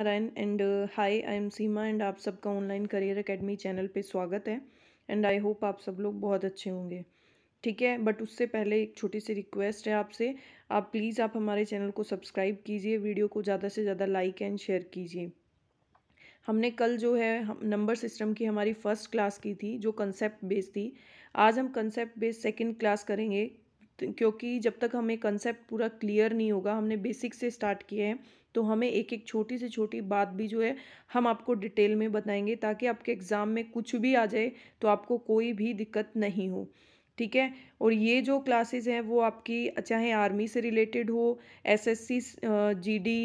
Narayan and hi I am Seema and आप सबका online career academy channel पे स्वागत है एंड आई होप आप सब लोग बहुत अच्छे होंगे ठीक है बट उससे पहले एक छोटी सी रिक्वेस्ट है आपसे आप प्लीज़ आप हमारे चैनल को सब्सक्राइब कीजिए वीडियो को ज़्यादा से ज़्यादा लाइक एंड शेयर कीजिए हमने कल जो है नंबर सिस्टम की हमारी फ़र्स्ट क्लास की थी जो कंसेप्ट बेस्ड थी आज हम कंसेप्ट बेस्ड सेकेंड क्लास करेंगे क्योंकि जब तक हमें कंसेप्ट पूरा क्लियर नहीं होगा हमने बेसिक से स्टार्ट किए हैं तो हमें एक एक छोटी से छोटी बात भी जो है हम आपको डिटेल में बताएंगे ताकि आपके एग्ज़ाम में कुछ भी आ जाए तो आपको कोई भी दिक्कत नहीं हो ठीक है और ये जो क्लासेस हैं वो आपकी चाहे आर्मी से रिलेटेड हो SSC GD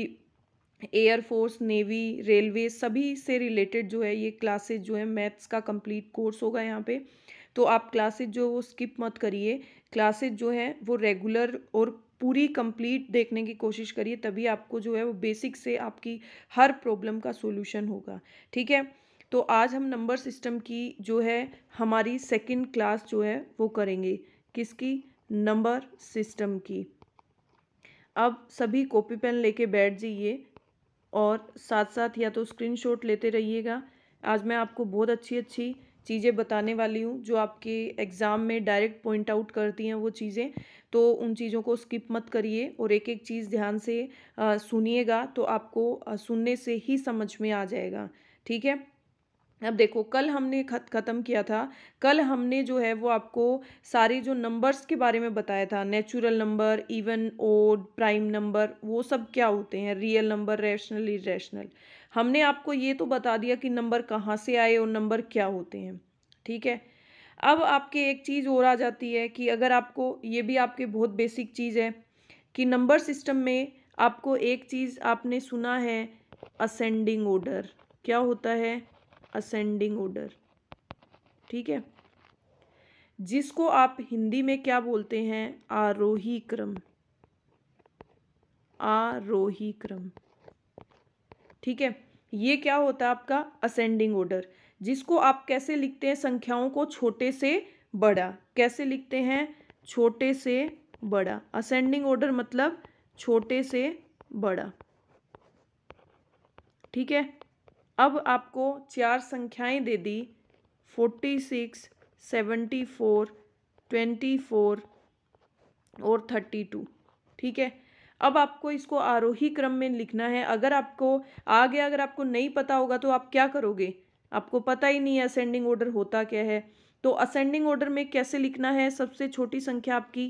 air force navy railway सभी से रिलेटेड जो है ये क्लासेज जो है मैथ्स का कंप्लीट कोर्स होगा यहाँ पे तो आप क्लासेज जो वो स्किप मत करिए क्लासेज जो है वो रेगुलर और पूरी कंप्लीट देखने की कोशिश करिए तभी आपको जो है वो बेसिक से आपकी हर प्रॉब्लम का सोल्यूशन होगा ठीक है तो आज हम नंबर सिस्टम की जो है हमारी सेकंड क्लास जो है वो करेंगे किसकी नंबर सिस्टम की अब सभी कॉपी पेन लेके बैठ जाइए और साथ साथ या तो स्क्रीनशॉट लेते रहिएगा आज मैं आपको बहुत अच्छी अच्छी चीज़ें बताने वाली हूँ जो आपके एग्ज़ाम में डायरेक्ट पॉइंट आउट करती हैं वो चीज़ें तो उन चीज़ों को स्किप मत करिए और एक एक चीज़ ध्यान से सुनिएगा तो आपको सुनने से ही समझ में आ जाएगा ठीक है अब देखो कल हमने खत ख़त्म किया था कल हमने जो है वो आपको सारे जो नंबर्स के बारे में बताया था natural number even odd prime number वो सब क्या होते हैं रियल नंबर रैशनल इरेशनल हमने आपको ये तो बता दिया कि नंबर कहाँ से आए और नंबर क्या होते हैं ठीक है अब आपके एक चीज़ और आ जाती है कि अगर आपको ये भी आपके बहुत बेसिक चीज़ है कि नंबर सिस्टम में आपको एक चीज़ आपने सुना है असेंडिंग ऑर्डर क्या होता है असेंडिंग ऑर्डर ठीक है जिसको आप हिंदी में क्या बोलते हैं आरोही क्रम आरोही क्रम ठीक है ये क्या होता है आपका असेंडिंग ऑर्डर जिसको आप कैसे लिखते हैं संख्याओं को छोटे से बड़ा कैसे लिखते हैं छोटे से बड़ा असेंडिंग ऑर्डर मतलब छोटे से बड़ा ठीक है अब आपको चार संख्याएं दे दी forty six seventy four twenty four और थर्टी टू ठीक है अब आपको इसको आरोही क्रम में लिखना है अगर आपको आ गया अगर आपको नहीं पता होगा तो आप क्या करोगे आपको पता ही नहीं है असेंडिंग ऑर्डर होता क्या है तो असेंडिंग ऑर्डर में कैसे लिखना है सबसे छोटी संख्या आपकी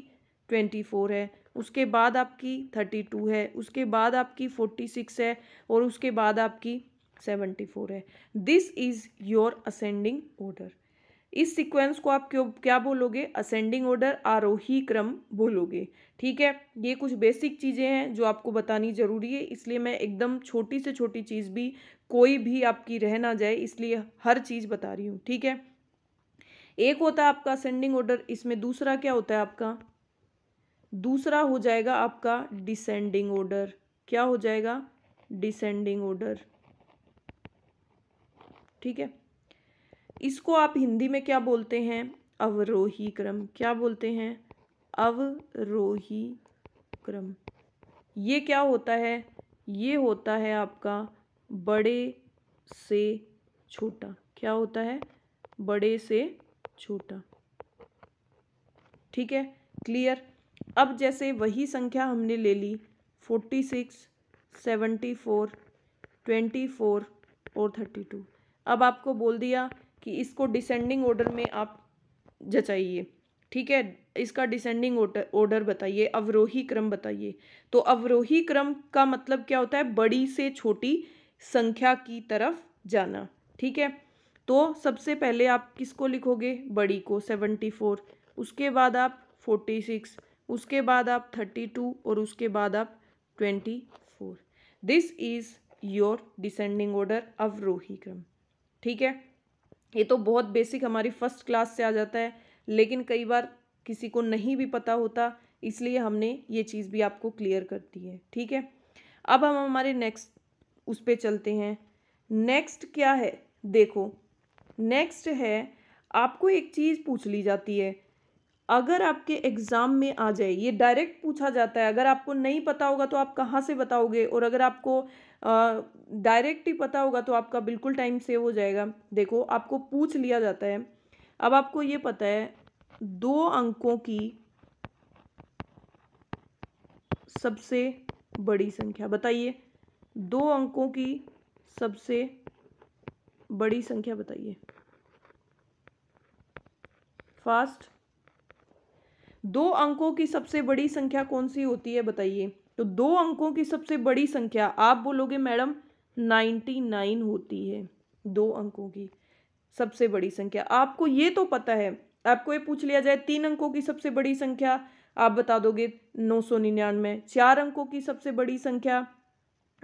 ट्वेंटी फोर है उसके बाद आपकी थर्टी टू है उसके बाद आपकी फोर्टी सिक्स है और उसके बाद आपकी सेवेंटी फोर है this is your ascending order इस सीक्वेंस को आप क्यों क्या बोलोगे असेंडिंग ऑर्डर आरोही क्रम बोलोगे ठीक है ये कुछ बेसिक चीज़ें हैं जो आपको बतानी ज़रूरी है इसलिए मैं एकदम छोटी से छोटी चीज़ भी कोई भी आपकी रह ना जाए इसलिए हर चीज़ बता रही हूँ ठीक है एक होता है आपका असेंडिंग ऑर्डर इसमें दूसरा क्या होता है आपका दूसरा हो जाएगा आपका डिसेंडिंग ऑर्डर क्या हो जाएगा डिसेंडिंग ऑर्डर ठीक है इसको आप हिंदी में क्या बोलते हैं अवरोही क्रम क्या बोलते हैं अवरोही क्रम ये क्या होता है ये होता है आपका बड़े से छोटा क्या होता है बड़े से छोटा ठीक है क्लियर अब जैसे वही संख्या हमने ले ली forty six seventy four twenty four और थर्टी टू अब आपको बोल दिया कि इसको डिसेंडिंग ऑर्डर में आप जचाइए ठीक है इसका डिसेंडिंग ऑर्डर बताइए अवरोही क्रम बताइए तो अवरोही क्रम का मतलब क्या होता है बड़ी से छोटी संख्या की तरफ जाना ठीक है तो सबसे पहले आप किसको लिखोगे बड़ी को सेवेंटी फोर उसके बाद आप फोर्टी सिक्स उसके बाद आप थर्टी टू और उसके बाद आप twenty four this is your descending order अवरोही क्रम ठीक है ये तो बहुत बेसिक हमारी फर्स्ट क्लास से आ जाता है लेकिन कई बार किसी को नहीं भी पता होता इसलिए हमने ये चीज़ भी आपको क्लियर कर दी है ठीक है अब हम हमारे नेक्स्ट उस पर चलते हैं नेक्स्ट क्या है देखो नेक्स्ट है आपको एक चीज़ पूछ ली जाती है अगर आपके एग्ज़ाम में आ जाए ये डायरेक्ट पूछा जाता है अगर आपको नहीं पता होगा तो आप कहाँ से बताओगे और अगर आपको डायरेक्ट ही पता होगा तो आपका बिल्कुल टाइम सेव हो जाएगा देखो आपको पूछ लिया जाता है अब आपको ये पता है दो अंकों की सबसे बड़ी संख्या बताइए दो अंकों की सबसे बड़ी संख्या बताइए फास्ट दो अंकों की सबसे बड़ी संख्या कौन सी होती है बताइए तो दो अंकों की सबसे बड़ी संख्या आप बोलोगे मैडम नाइन्टी नाइन होती है दो अंकों की सबसे बड़ी संख्या आपको ये तो पता है आपको ये पूछ लिया जाए तीन अंकों की सबसे बड़ी संख्या आप बता दोगे नौ सौ निन्यानवे चार अंकों की सबसे बड़ी संख्या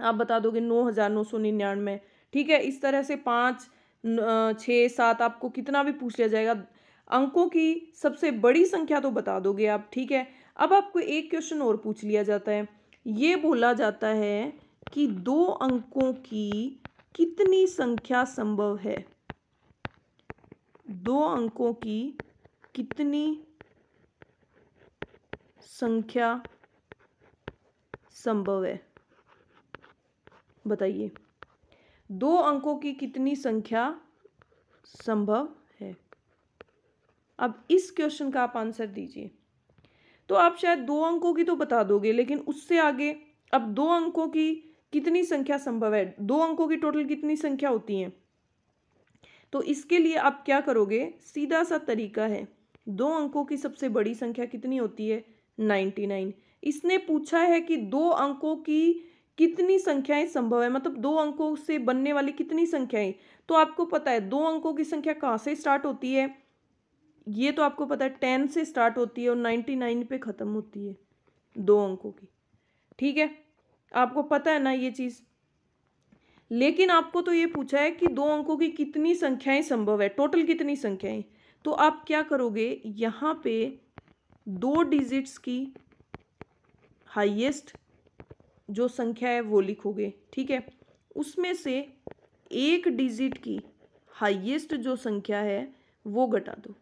आप बता दोगे नौ हज़ार नौ सौ निन्यानवे ठीक है इस तरह से पाँच छः सात आपको कितना भी पूछ लिया जाएगा अंकों की सबसे बड़ी संख्या तो बता दोगे आप ठीक है अब आपको एक क्वेश्चन और पूछ लिया जाता है ये बोला जाता है कि दो अंकों की कितनी संख्या संभव है दो अंकों की कितनी संख्या संभव है बताइए दो अंकों की कितनी संख्या संभव है अब इस क्वेश्चन का आप आंसर दीजिए तो आप शायद दो अंकों की तो बता दोगे लेकिन उससे आगे अब दो अंकों की कितनी संख्या संभव है दो अंकों की टोटल कितनी संख्या होती हैं तो इसके लिए आप क्या करोगे सीधा सा तरीका है दो अंकों की सबसे बड़ी संख्या कितनी होती है नाइन्टी नाइन इसने पूछा है कि दो अंकों की कितनी संख्याएं संभव है मतलब दो अंकों से बनने वाली कितनी संख्याएं तो आपको पता है दो अंकों की संख्या कहाँ से स्टार्ट होती है ये तो आपको पता है टेन से स्टार्ट होती है और नाइन्टी नाइन पे ख़त्म होती है दो अंकों की ठीक है आपको पता है ना ये चीज़ लेकिन आपको तो ये पूछा है कि दो अंकों की कितनी संख्याएं संभव है टोटल कितनी संख्याएं तो आप क्या करोगे यहाँ पे दो डिजिट्स की हाईएस्ट जो संख्या है वो लिखोगे ठीक है उसमें से एक डिजिट की हाईएस्ट जो संख्या है वो घटा दो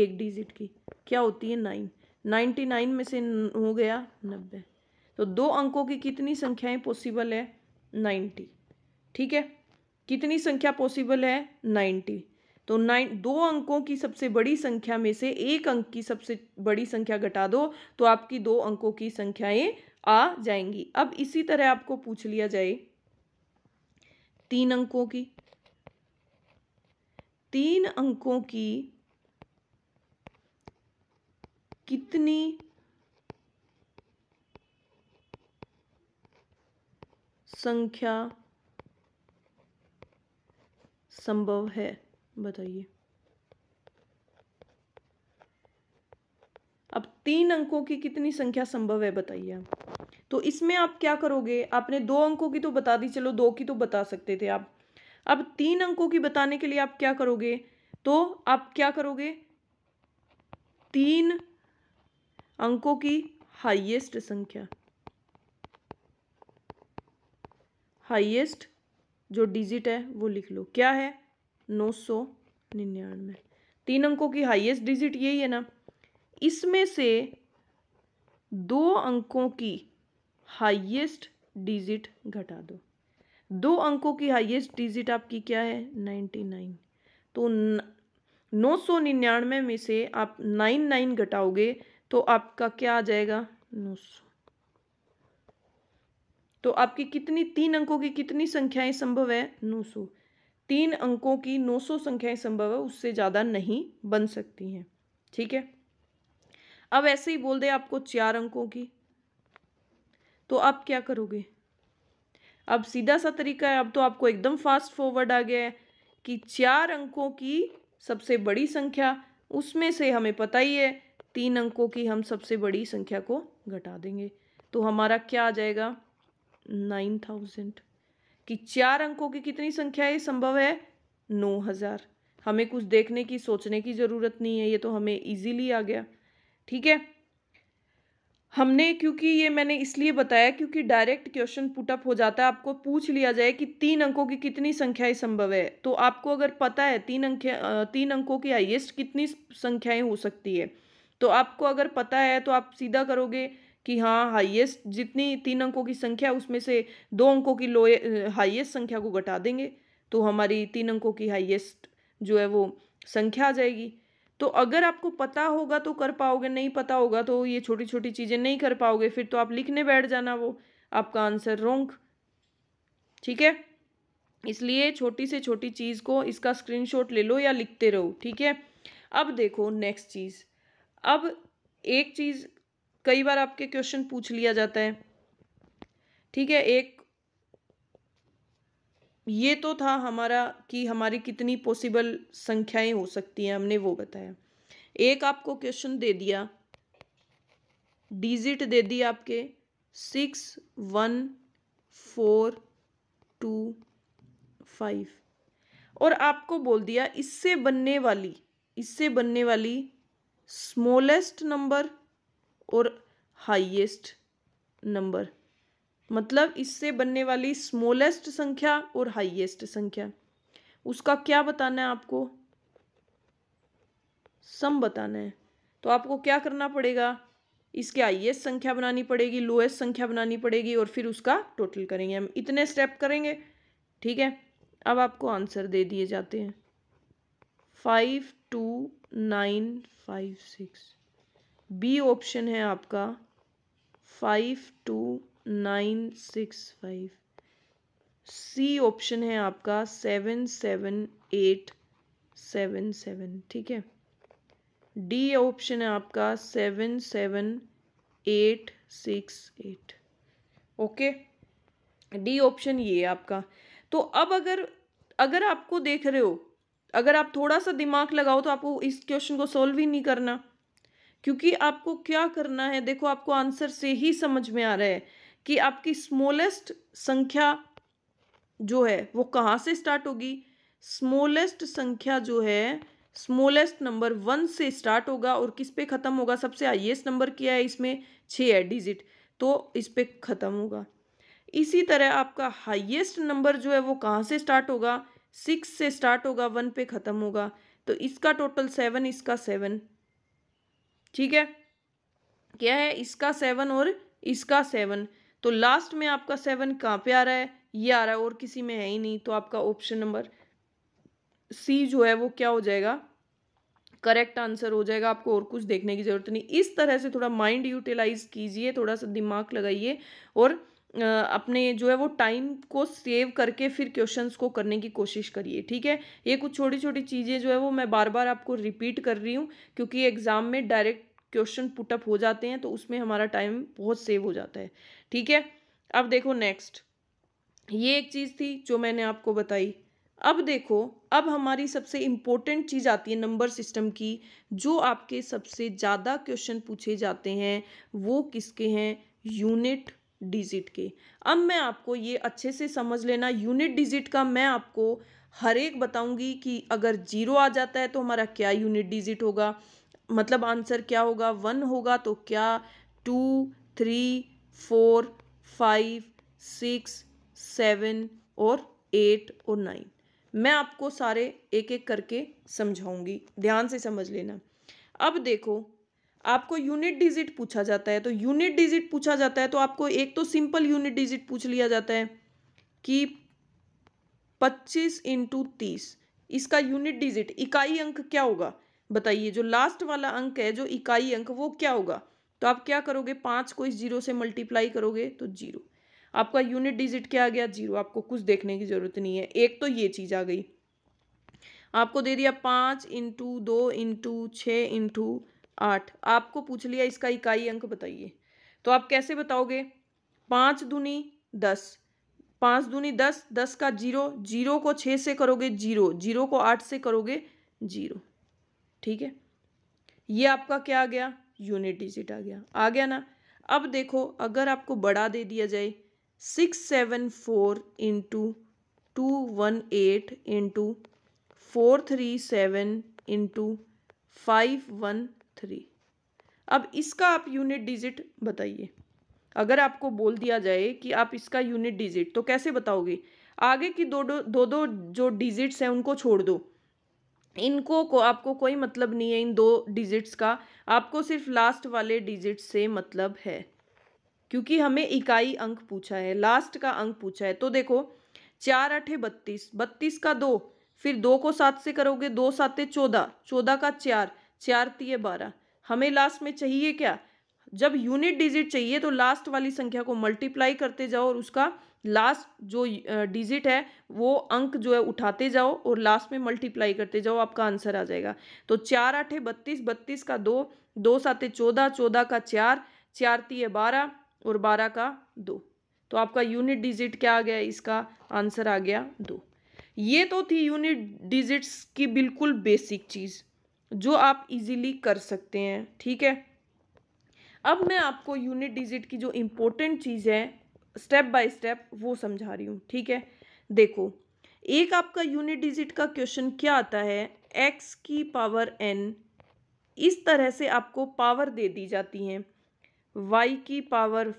एक डिजिट की क्या होती है नाइन नाइन्टी नाइन में से हो गया नब्बे तो दो अंकों की कितनी संख्याएं पॉसिबल है नाइन्टी ठीक है कितनी संख्या पॉसिबल है नाइन्टी तो नाइन दो अंकों की सबसे बड़ी संख्या में से एक अंक की सबसे बड़ी संख्या घटा दो तो आपकी दो अंकों की संख्याएं आ जाएंगी अब इसी तरह आपको पूछ लिया जाए तीन अंकों की तीन अंकों की कितनी संख्या संभव है बताइए अब तीन अंकों की कितनी संख्या संभव है बताइए आप तो इसमें आप क्या करोगे आपने दो अंकों की तो बता दी चलो दो की तो बता सकते थे आप अब तीन अंकों की बताने के लिए आप क्या करोगे तो आप क्या करोगे तीन अंकों की हाईएस्ट संख्या हाईएस्ट जो डिजिट है वो लिख लो क्या है नौ सौ निन्यानवे तीन अंकों की हाईएस्ट डिजिट यही है ना इसमें से दो अंकों की हाईएस्ट डिजिट घटा दो दो अंकों की हाईएस्ट डिजिट आपकी क्या है नाइन्टी नाइन तो नौ सौ निन्यानवे में से आप नाइन नाइन घटाओगे तो आपका क्या आ जाएगा नौ तो आपकी कितनी तीन अंकों की कितनी संख्याएं संभव है नौ सौ तीन अंकों की नौ सौ संख्याएं संभव है उससे ज़्यादा नहीं बन सकती हैं ठीक है अब ऐसे ही बोल दे आपको चार अंकों की तो आप क्या करोगे अब सीधा सा तरीका है अब तो आपको एकदम फास्ट फॉरवर्ड आ गया है कि चार अंकों की सबसे बड़ी संख्या उसमें से हमें पता ही है तीन अंकों की हम सबसे बड़ी संख्या को घटा देंगे तो हमारा क्या आ जाएगा नाइन थाउजेंड कि चार अंकों की कितनी संख्या ये संभव है नौ हज़ार हमें कुछ देखने की सोचने की ज़रूरत नहीं है ये तो हमें इजीली आ गया ठीक है हमने क्योंकि ये मैंने इसलिए बताया क्योंकि डायरेक्ट क्वेश्चन पुटअप हो जाता है आपको पूछ लिया जाए कि तीन अंकों की कितनी संख्याएं संभव है तो आपको अगर पता है तीन अंक तीन अंकों की हाइएस्ट कितनी संख्याएं हो सकती है तो आपको अगर पता है तो आप सीधा करोगे कि हाँ हाईएस्ट जितनी तीन अंकों की संख्या उसमें से दो अंकों की लोए हाईएस्ट संख्या को घटा देंगे तो हमारी तीन अंकों की हाईएस्ट जो है वो संख्या आ जाएगी तो अगर आपको पता होगा तो कर पाओगे नहीं पता होगा तो ये छोटी छोटी चीज़ें नहीं कर पाओगे फिर तो आप लिखने बैठ जाना वो आपका आंसर रोंग ठीक है इसलिए छोटी से छोटी चीज़ को इसका स्क्रीनशॉट ले लो या लिखते रहो ठीक है अब देखो नेक्स्ट चीज़ अब एक चीज़ कई बार आपके क्वेश्चन पूछ लिया जाता है ठीक है एक ये तो था हमारा कि हमारी कितनी पॉसिबल संख्याएं हो सकती हैं हमने वो बताया एक आपको क्वेश्चन दे दिया डिजिट दे दी आपके six one four two five और आपको बोल दिया इससे बनने वाली इससे बनने वाली स्मॉलेस्ट नंबर और हाईएस्ट नंबर मतलब इससे बनने वाली स्मॉलेस्ट संख्या और हाईएस्ट संख्या उसका क्या बताना है आपको सम बताना है तो आपको क्या करना पड़ेगा इसके हाइएस्ट संख्या बनानी पड़ेगी लोएस्ट संख्या बनानी पड़ेगी और फिर उसका टोटल करेंगे हम इतने स्टेप करेंगे ठीक है अब आपको आंसर दे दिए जाते हैं five two nine five six B option है आपका five two nine six five C option है आपका seven seven eight seven seven ठीक है डी ऑप्शन है आपका seven seven eight six eight okay D option ये है आपका तो अब अगर अगर आपको देख रहे हो अगर आप थोड़ा सा दिमाग लगाओ तो आपको इस क्वेश्चन को सोल्व ही नहीं करना क्योंकि आपको क्या करना है देखो आपको आंसर से ही समझ में आ रहा है कि आपकी स्मॉलेस्ट संख्या जो है वो कहाँ से स्टार्ट होगी स्मॉलेस्ट संख्या जो है स्मॉलेस्ट नंबर वन से स्टार्ट होगा और किस पे ख़त्म होगा सबसे हाइएस्ट नंबर क्या है इसमें छः है डिजिट तो इस पर ख़त्म होगा इसी तरह आपका हाइएस्ट नंबर जो है वो कहाँ से स्टार्ट होगा सिक्स से स्टार्ट होगा वन पे ख़त्म होगा तो इसका टोटल सेवन इसका सेवन ठीक है क्या है इसका सेवन और इसका सेवन तो लास्ट में आपका सेवन कहाँ पे आ रहा है ये आ रहा है और किसी में है ही नहीं तो आपका ऑप्शन नंबर सी जो है वो क्या हो जाएगा करेक्ट आंसर हो जाएगा आपको और कुछ देखने की ज़रूरत नहीं इस तरह से थोड़ा माइंड यूटिलाइज कीजिए थोड़ा सा दिमाग लगाइए और अपने जो है वो टाइम को सेव करके फिर क्वेश्चंस को करने की कोशिश करिए ठीक है ये कुछ छोटी छोटी चीज़ें जो है वो मैं बार बार आपको रिपीट कर रही हूँ क्योंकि एग्ज़ाम में डायरेक्ट क्वेश्चन पुटअप हो जाते हैं तो उसमें हमारा टाइम बहुत सेव हो जाता है ठीक है अब देखो नेक्स्ट ये एक चीज़ थी जो मैंने आपको बताई अब देखो अब हमारी सबसे इम्पोर्टेंट चीज़ आती है नंबर सिस्टम की जो आपके सबसे ज़्यादा क्वेश्चन पूछे जाते हैं वो किसके हैं यूनिट डिजिट के अब मैं आपको ये अच्छे से समझ लेना यूनिट डिजिट का मैं आपको हर एक बताऊंगी कि अगर जीरो आ जाता है तो हमारा क्या यूनिट डिजिट होगा मतलब आंसर क्या होगा वन होगा तो क्या two three four five six seven और एट और नाइन मैं आपको सारे एक एक करके समझाऊंगी ध्यान से समझ लेना अब देखो आपको यूनिट डिजिट पूछा जाता है तो यूनिट डिजिट पूछा जाता है तो आपको एक तो सिंपल यूनिट डिजिट पूछ लिया जाता है कि पच्चीस इंटू तीस इसका यूनिट डिजिट इकाई अंक क्या होगा बताइए जो लास्ट वाला अंक है जो इकाई अंक वो क्या होगा तो आप क्या करोगे पाँच को इस जीरो से मल्टीप्लाई करोगे तो जीरो आपका यूनिट डिजिट क्या आ गया जीरो आपको कुछ देखने की ज़रूरत नहीं है एक तो ये चीज़ आ गई आपको दे दिया पाँच इंटू दो इंटू छः इंटू आठ आपको पूछ लिया इसका इकाई अंक बताइए तो आप कैसे बताओगे पाँच दूनी दस पाँच दूनी दस दस का जीरो जीरो को छः से करोगे जीरो जीरो को आठ से करोगे जीरो ठीक है ये आपका क्या आ गया यूनिट डिजिट आ गया आ गया ना अब देखो अगर आपको बड़ा दे दिया जाए six seven four into two one eight into four three seven into five one three अब इसका आप यूनिट डिजिट बताइए अगर आपको बोल दिया जाए कि आप इसका यूनिट डिजिट तो कैसे बताओगे आगे की दो दो दो दो जो डिजिट्स हैं उनको छोड़ दो इनको को आपको कोई मतलब नहीं है इन दो डिजिट्स का आपको सिर्फ लास्ट वाले डिजिट से मतलब है क्योंकि हमें इकाई अंक पूछा है लास्ट का अंक पूछा है तो देखो चार अठे बत्तीस बत्तीस का दो फिर दो को सात से करोगे दो सातें चौदह चौदह का चार चार तीय बारह हमें लास्ट में चाहिए क्या जब यूनिट डिजिट चाहिए तो लास्ट वाली संख्या को मल्टीप्लाई करते जाओ और उसका लास्ट जो डिजिट है वो अंक जो है उठाते जाओ और लास्ट में मल्टीप्लाई करते जाओ आपका आंसर आ जाएगा तो चार आठे बत्तीस बत्तीस का दो दो साते चौदह चौदह का चार चार तीय बारह और बारह का दो तो आपका यूनिट डिजिट क्या आ गया इसका आंसर आ गया दो ये तो थी यूनिट डिजिट्स की बिल्कुल बेसिक चीज़ जो आप इजीली कर सकते हैं ठीक है अब मैं आपको यूनिट डिजिट की जो इम्पोर्टेंट चीज़ है स्टेप बाय स्टेप वो समझा रही हूँ ठीक है देखो एक आपका यूनिट डिजिट का क्वेश्चन क्या आता है एक्स की पावर एन इस तरह से आपको पावर दे दी जाती हैं वाई की पावर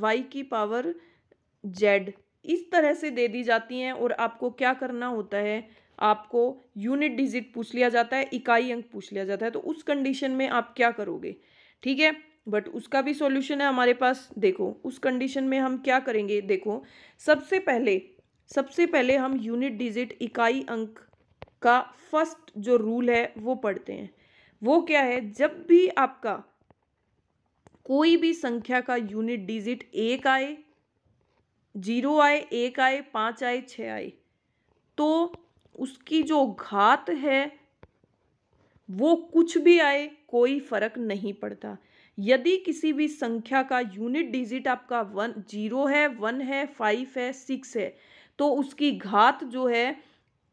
वाई की पावर जेड इस तरह से दे दी जाती हैं और आपको क्या करना होता है आपको यूनिट डिजिट पूछ लिया जाता है इकाई अंक पूछ लिया जाता है तो उस कंडीशन में आप क्या करोगे ठीक है बट उसका भी सॉल्यूशन है हमारे पास देखो उस कंडीशन में हम क्या करेंगे देखो सबसे पहले सबसे पहले हम यूनिट डिजिट इकाई अंक का फर्स्ट जो रूल है वो पढ़ते हैं वो क्या है जब भी आपका कोई भी संख्या का यूनिट डिजिट एक आए जीरो आए एक आए पाँच आए छः आए तो उसकी जो घात है वो कुछ भी आए कोई फर्क नहीं पड़ता यदि किसी भी संख्या का यूनिट डिजिट आपका वन जीरो है वन है फाइव है सिक्स है तो उसकी घात जो है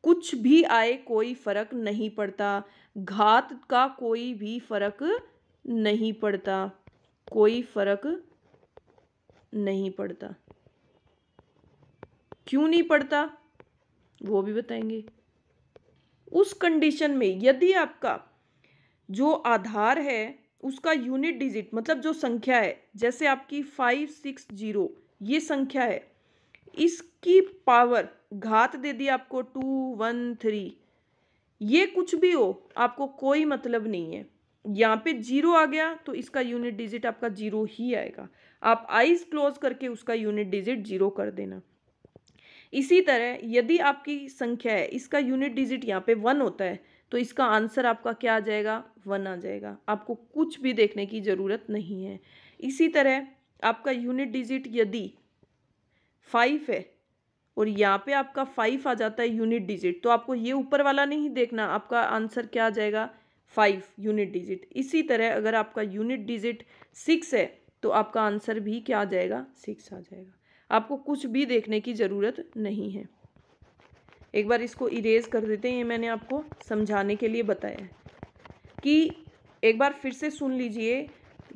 कुछ भी आए कोई फर्क नहीं पड़ता घात का कोई भी फर्क नहीं पड़ता कोई फर्क नहीं पड़ता क्यों नहीं पड़ता वो भी बताएंगे उस कंडीशन में यदि आपका जो आधार है उसका यूनिट डिजिट मतलब जो संख्या है जैसे आपकी फाइव सिक्स जीरो ये संख्या है इसकी पावर घात दे दी आपको टू वन थ्री ये कुछ भी हो आपको कोई मतलब नहीं है यहाँ पे जीरो आ गया तो इसका यूनिट डिजिट आपका जीरो ही आएगा आप आइज क्लोज करके उसका यूनिट डिजिट जीरो कर देना इसी तरह यदि आपकी संख्या है इसका यूनिट डिजिट यहाँ पे वन होता है तो इसका आंसर आपका क्या आ जाएगा वन आ जाएगा आपको कुछ भी देखने की ज़रूरत नहीं है इसी तरह आपका यूनिट डिजिट यदि फाइव है और यहाँ पे आपका फाइव आ जाता है यूनिट डिजिट तो आपको ये ऊपर वाला नहीं देखना आपका आंसर क्या आ जाएगा फाइव यूनिट डिजिट इसी तरह अगर आपका यूनिट डिजिट सिक्स है तो आपका आंसर भी क्या आ जाएगा सिक्स आ जाएगा आपको कुछ भी देखने की ज़रूरत नहीं है एक बार इसको इरेज कर देते हैं ये मैंने आपको समझाने के लिए बताया कि एक बार फिर से सुन लीजिए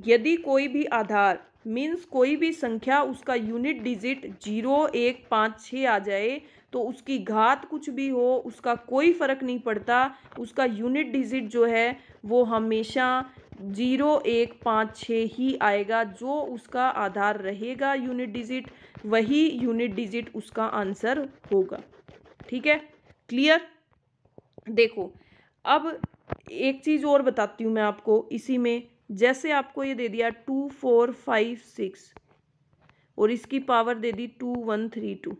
यदि कोई भी आधार मीन्स कोई भी संख्या उसका यूनिट डिजिट जीरो एक पाँच छः आ जाए तो उसकी घात कुछ भी हो उसका कोई फ़र्क नहीं पड़ता उसका यूनिट डिजिट जो है वो हमेशा जीरो एक पाँच छः ही आएगा जो उसका आधार रहेगा यूनिट डिजिट वही यूनिट डिजिट उसका आंसर होगा ठीक है क्लियर देखो अब एक चीज़ और बताती हूँ मैं आपको इसी में जैसे आपको ये दे दिया टू फोर फाइव सिक्स और इसकी पावर दे दी टू वन थ्री टू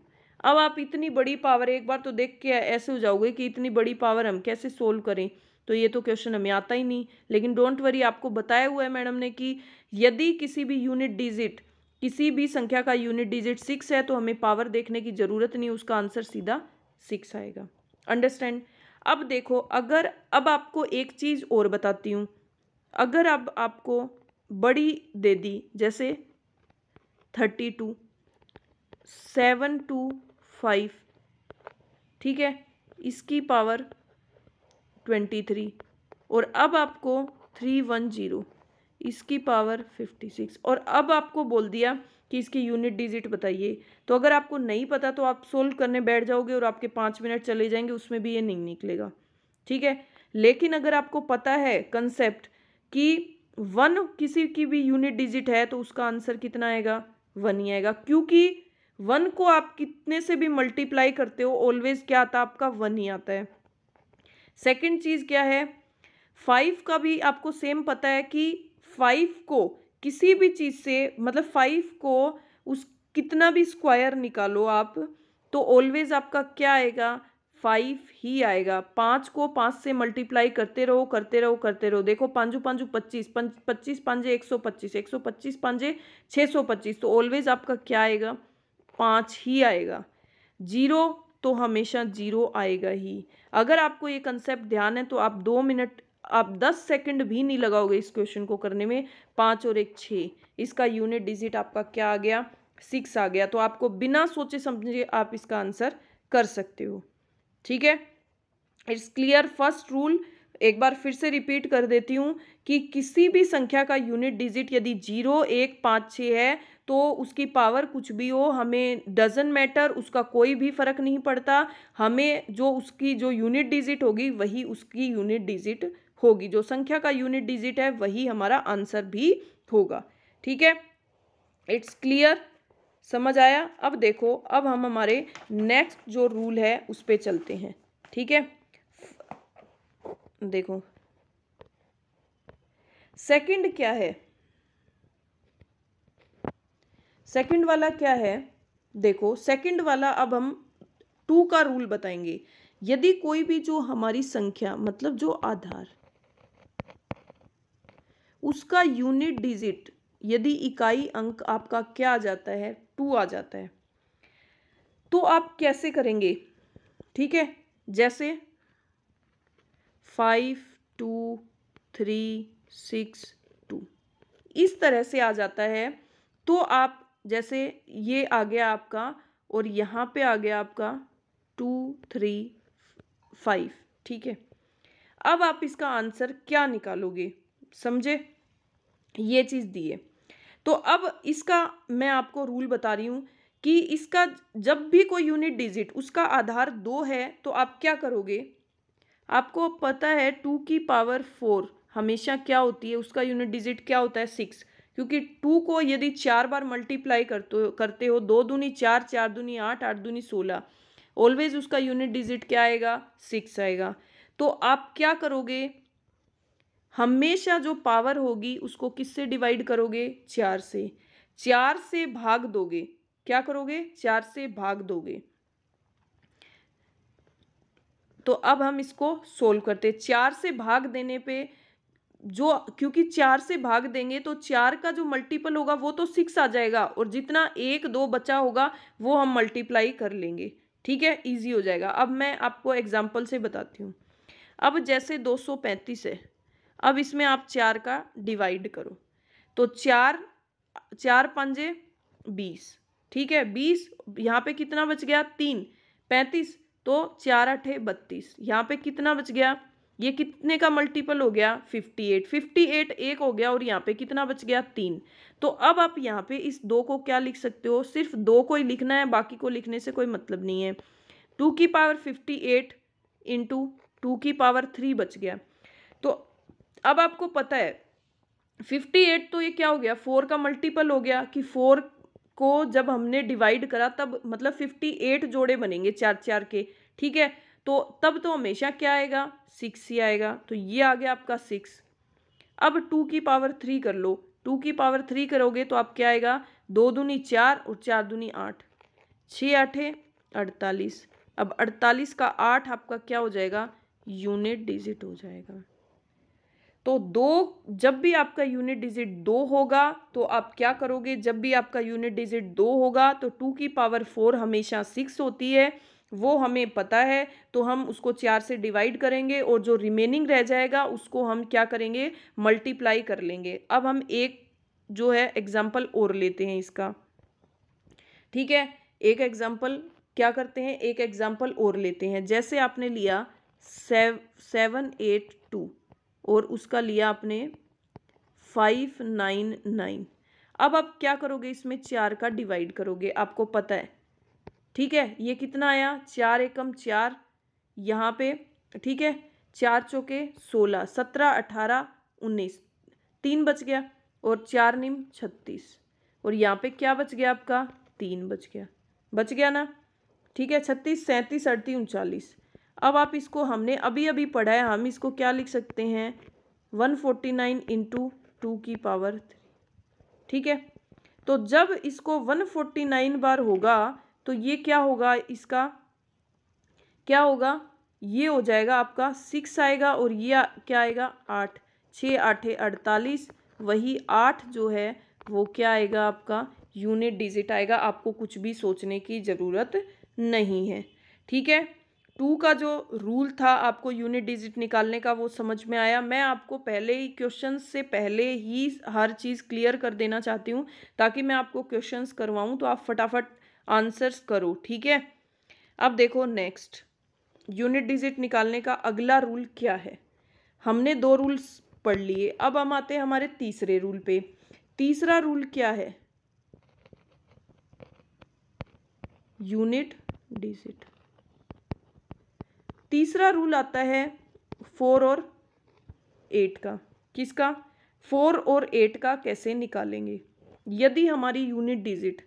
अब आप इतनी बड़ी पावर एक बार तो देख के ऐसे हो जाओगे कि इतनी बड़ी पावर हम कैसे सोल्व करें तो ये तो क्वेश्चन हमें आता ही नहीं लेकिन डोंट वरी आपको बताया हुआ है मैडम ने कि यदि किसी भी यूनिट डिजिट किसी भी संख्या का यूनिट डिजिट सिक्स है तो हमें पावर देखने की ज़रूरत नहीं उसका आंसर सीधा सिक्स आएगा अंडरस्टैंड अब देखो अगर अब आपको एक चीज़ और बताती हूँ अगर अब आपको बड़ी दे दी जैसे thirty two seven two five ठीक है इसकी पावर ट्वेंटी थ्री और अब आपको थ्री वन जीरो इसकी पावर फिफ्टी सिक्स और अब आपको बोल दिया कि इसकी यूनिट डिजिट बताइए तो अगर आपको नहीं पता तो आप सोल्व करने बैठ जाओगे और आपके पाँच मिनट चले जाएंगे उसमें भी ये नहीं निकलेगा ठीक है लेकिन अगर आपको पता है कंसेप्ट कि वन किसी की भी यूनिट डिजिट है तो उसका आंसर कितना आएगा वन ही आएगा क्योंकि वन को आप कितने से भी मल्टीप्लाई करते हो ऑलवेज क्या आता है आपका वन ही आता है सेकंड चीज़ क्या है फाइव का भी आपको सेम पता है कि फाइव को किसी भी चीज़ से मतलब फाइव को उस कितना भी स्क्वायर निकालो आप तो ऑलवेज आपका क्या आएगा फाइव ही आएगा पाँच को पाँच से मल्टीप्लाई करते रहो करते रहो करते रहो देखो पांजू पांजू पच्चीस पच्चीस पाँचे एक सौ पच्चीस एक सौ पच्चीस पाँचे छः सौ पच्चीस तो ऑलवेज आपका क्या आएगा पाँच ही आएगा जीरो तो हमेशा जीरो आएगा ही अगर आपको ये कंसेप्ट ध्यान है तो आप दो मिनट आप 10 सेकंड भी नहीं लगाओगे इस क्वेश्चन को करने में पाँच और एक छः इसका यूनिट डिजिट आपका क्या आ गया सिक्स आ गया तो आपको बिना सोचे समझे आप इसका आंसर कर सकते हो ठीक है इट्स क्लियर फर्स्ट रूल एक बार फिर से रिपीट कर देती हूँ कि किसी भी संख्या का यूनिट डिजिट यदि जीरो एक पाँच छः है तो उसकी पावर कुछ भी हो हमें डजन मैटर उसका कोई भी फ़र्क नहीं पड़ता हमें जो उसकी जो यूनिट डिजिट होगी वही उसकी यूनिट डिजिट होगी जो संख्या का यूनिट डिजिट है वही हमारा आंसर भी होगा ठीक है इट्स क्लियर समझ आया अब देखो अब हम हमारे नेक्स्ट जो रूल है उस पर चलते हैं ठीक है देखो सेकंड क्या है सेकंड वाला क्या है देखो सेकंड वाला अब हम टू का रूल बताएंगे यदि कोई भी जो हमारी संख्या मतलब जो आधार उसका यूनिट डिजिट यदि इकाई अंक आपका क्या आ जाता है टू आ जाता है तो आप कैसे करेंगे ठीक है जैसे five two three six two इस तरह से आ जाता है तो आप जैसे ये आ गया आपका और यहाँ पे आ गया आपका टू थ्री फाइव ठीक है अब आप इसका आंसर क्या निकालोगे समझे ये चीज़ दी है तो अब इसका मैं आपको रूल बता रही हूँ कि इसका जब भी कोई यूनिट डिजिट उसका आधार दो है तो आप क्या करोगे आपको पता है टू की पावर फोर हमेशा क्या होती है उसका यूनिट डिजिट क्या होता है सिक्स क्योंकि टू को यदि चार बार मल्टीप्लाई करते करते हो दो दूनी चार चार दूनी आठ आठ दूनी सोलह ऑलवेज उसका यूनिट डिजिट क्या आएगा सिक्स आएगा तो आप क्या करोगे हमेशा जो पावर होगी उसको किससे डिवाइड करोगे चार से चार से भाग दोगे क्या करोगे चार से भाग दोगे तो अब हम इसको सोल्व करते चार से भाग देने पे जो क्योंकि चार से भाग देंगे तो चार का जो मल्टीपल होगा वो तो सिक्स आ जाएगा और जितना एक दो बचा होगा वो हम मल्टीप्लाई कर लेंगे ठीक है इजी हो जाएगा अब मैं आपको एग्जाम्पल से बताती हूँ अब जैसे दो सौ पैंतीस है अब इसमें आप चार का डिवाइड करो तो चार चार पंजे बीस ठीक है बीस यहाँ पे कितना बच गया तीन पैंतीस तो चार अठे बत्तीस यहाँ पे कितना बच गया ये कितने का मल्टीपल हो गया फिफ्टी एट फिफ्टी एट एक हो गया और यहाँ पे कितना बच गया तीन तो अब आप यहाँ पे इस दो को क्या लिख सकते हो सिर्फ दो को ही लिखना है बाकी को लिखने से कोई मतलब नहीं है टू की power fifty eight into two की पावर थ्री बच गया अब आपको पता है फिफ्टी एट तो ये क्या हो गया फोर का मल्टीपल हो गया कि फोर को जब हमने डिवाइड करा तब मतलब फिफ्टी एट जोड़े बनेंगे चार चार के ठीक है तो तब तो हमेशा क्या आएगा सिक्स ही आएगा तो ये आ गया आपका सिक्स अब टू की पावर थ्री कर लो टू की पावर थ्री करोगे तो आप क्या आएगा दो दूनी चार और चार दूनी आठ छः आठे अड़तालीस अब अड़तालीस का आठ आपका क्या हो जाएगा यूनिट डिजिट हो जाएगा तो दो जब भी आपका यूनिट डिजिट दो होगा तो आप क्या करोगे जब भी आपका यूनिट डिजिट दो होगा तो टू की पावर फोर हमेशा सिक्स होती है वो हमें पता है तो हम उसको चार से डिवाइड करेंगे और जो रिमेनिंग रह जाएगा उसको हम क्या करेंगे मल्टीप्लाई कर लेंगे अब हम एक जो है एग्जाम्पल और लेते हैं इसका ठीक है एक एग्जाम्पल क्या करते हैं एक एग्जाम्पल और लेते हैं जैसे आपने लिया सेव सेवन एट टू और उसका लिया आपने फाइव नाइन नाइन अब आप क्या करोगे इसमें चार का डिवाइड करोगे आपको पता है ठीक है ये कितना आया चार एकम चार यहाँ पे ठीक है चार चौके सोलह सत्रह अठारह उन्नीस तीन बच गया और चार निम छत्तीस और यहाँ पे क्या बच गया आपका तीन बच गया बच गया ना ठीक है छत्तीस सैंतीस अड़तीस उनचालीस अब आप इसको हमने अभी अभी पढ़ा है हम इसको क्या लिख सकते हैं one forty nine into two की पावर थ्री ठीक है तो जब इसको वन फोर्टी नाइन बार होगा तो ये क्या होगा इसका क्या होगा ये हो जाएगा आपका सिक्स आएगा और ये क्या आएगा आठ छः आठ अड़तालीस वही आठ जो है वो क्या आएगा आपका यूनिट डिजिट आएगा आपको कुछ भी सोचने की ज़रूरत नहीं है ठीक है टू का जो रूल था आपको यूनिट डिजिट निकालने का वो समझ में आया मैं आपको पहले ही क्वेश्चन से पहले ही हर चीज़ क्लियर कर देना चाहती हूँ ताकि मैं आपको क्वेश्चंस करवाऊँ तो आप फटाफट आंसर्स करो ठीक है अब देखो नेक्स्ट यूनिट डिजिट निकालने का अगला रूल क्या है हमने दो रूल्स पढ़ लिए अब हम आते हैं हमारे तीसरे रूल पे तीसरा रूल क्या है यूनिट डिजिट तीसरा रूल आता है फोर और एट का किसका फोर और एट का कैसे निकालेंगे यदि हमारी यूनिट डिजिट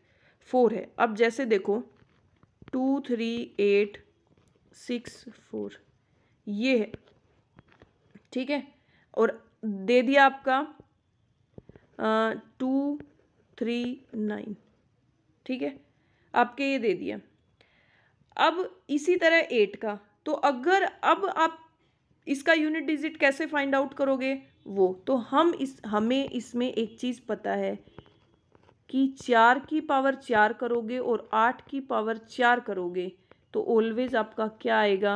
फोर है अब जैसे देखो two three eight six four ये है ठीक है और दे दिया आपका टू थ्री नाइन ठीक है आपके ये दे दिया अब इसी तरह एट का तो अगर अब आप इसका यूनिट डिजिट कैसे फाइंड आउट करोगे वो तो हम इस हमें इसमें एक चीज़ पता है कि चार की पावर चार करोगे और आठ की पावर चार करोगे तो ऑलवेज आपका क्या आएगा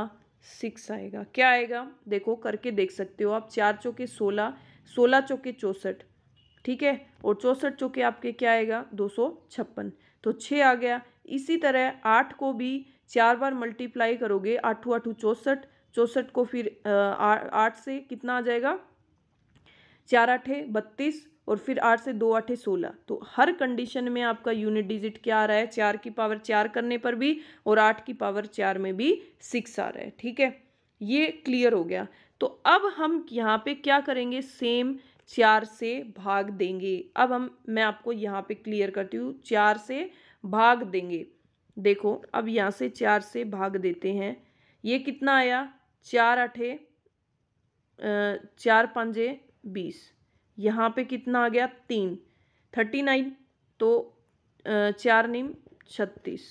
सिक्स आएगा क्या आएगा देखो करके देख सकते हो आप चार चौके सोलह सोलह चौके चौंसठ ठीक है और चौंसठ चौके आपके क्या आएगा दो सौ छप्पन तो छः आ गया इसी तरह आठ को भी चार बार मल्टीप्लाई करोगे आठू आठू चौंसठ चौंसठ को फिर आठ से कितना आ जाएगा चार आठे बत्तीस और फिर आठ से दो आठे सोलह तो हर कंडीशन में आपका यूनिट डिजिट क्या आ रहा है चार की पावर चार करने पर भी और आठ की पावर चार में भी सिक्स आ रहा है ठीक है ये क्लियर हो गया तो अब हम यहाँ पे क्या करेंगे सेम चार से भाग देंगे अब हम मैं आपको यहाँ पे क्लियर करती हूँ चार से भाग देंगे देखो अब यहाँ से चार से भाग देते हैं ये कितना आया चार अठे चार पंजे बीस यहाँ पे कितना आ गया तीन थर्टी नाइन तो चार नीम छत्तीस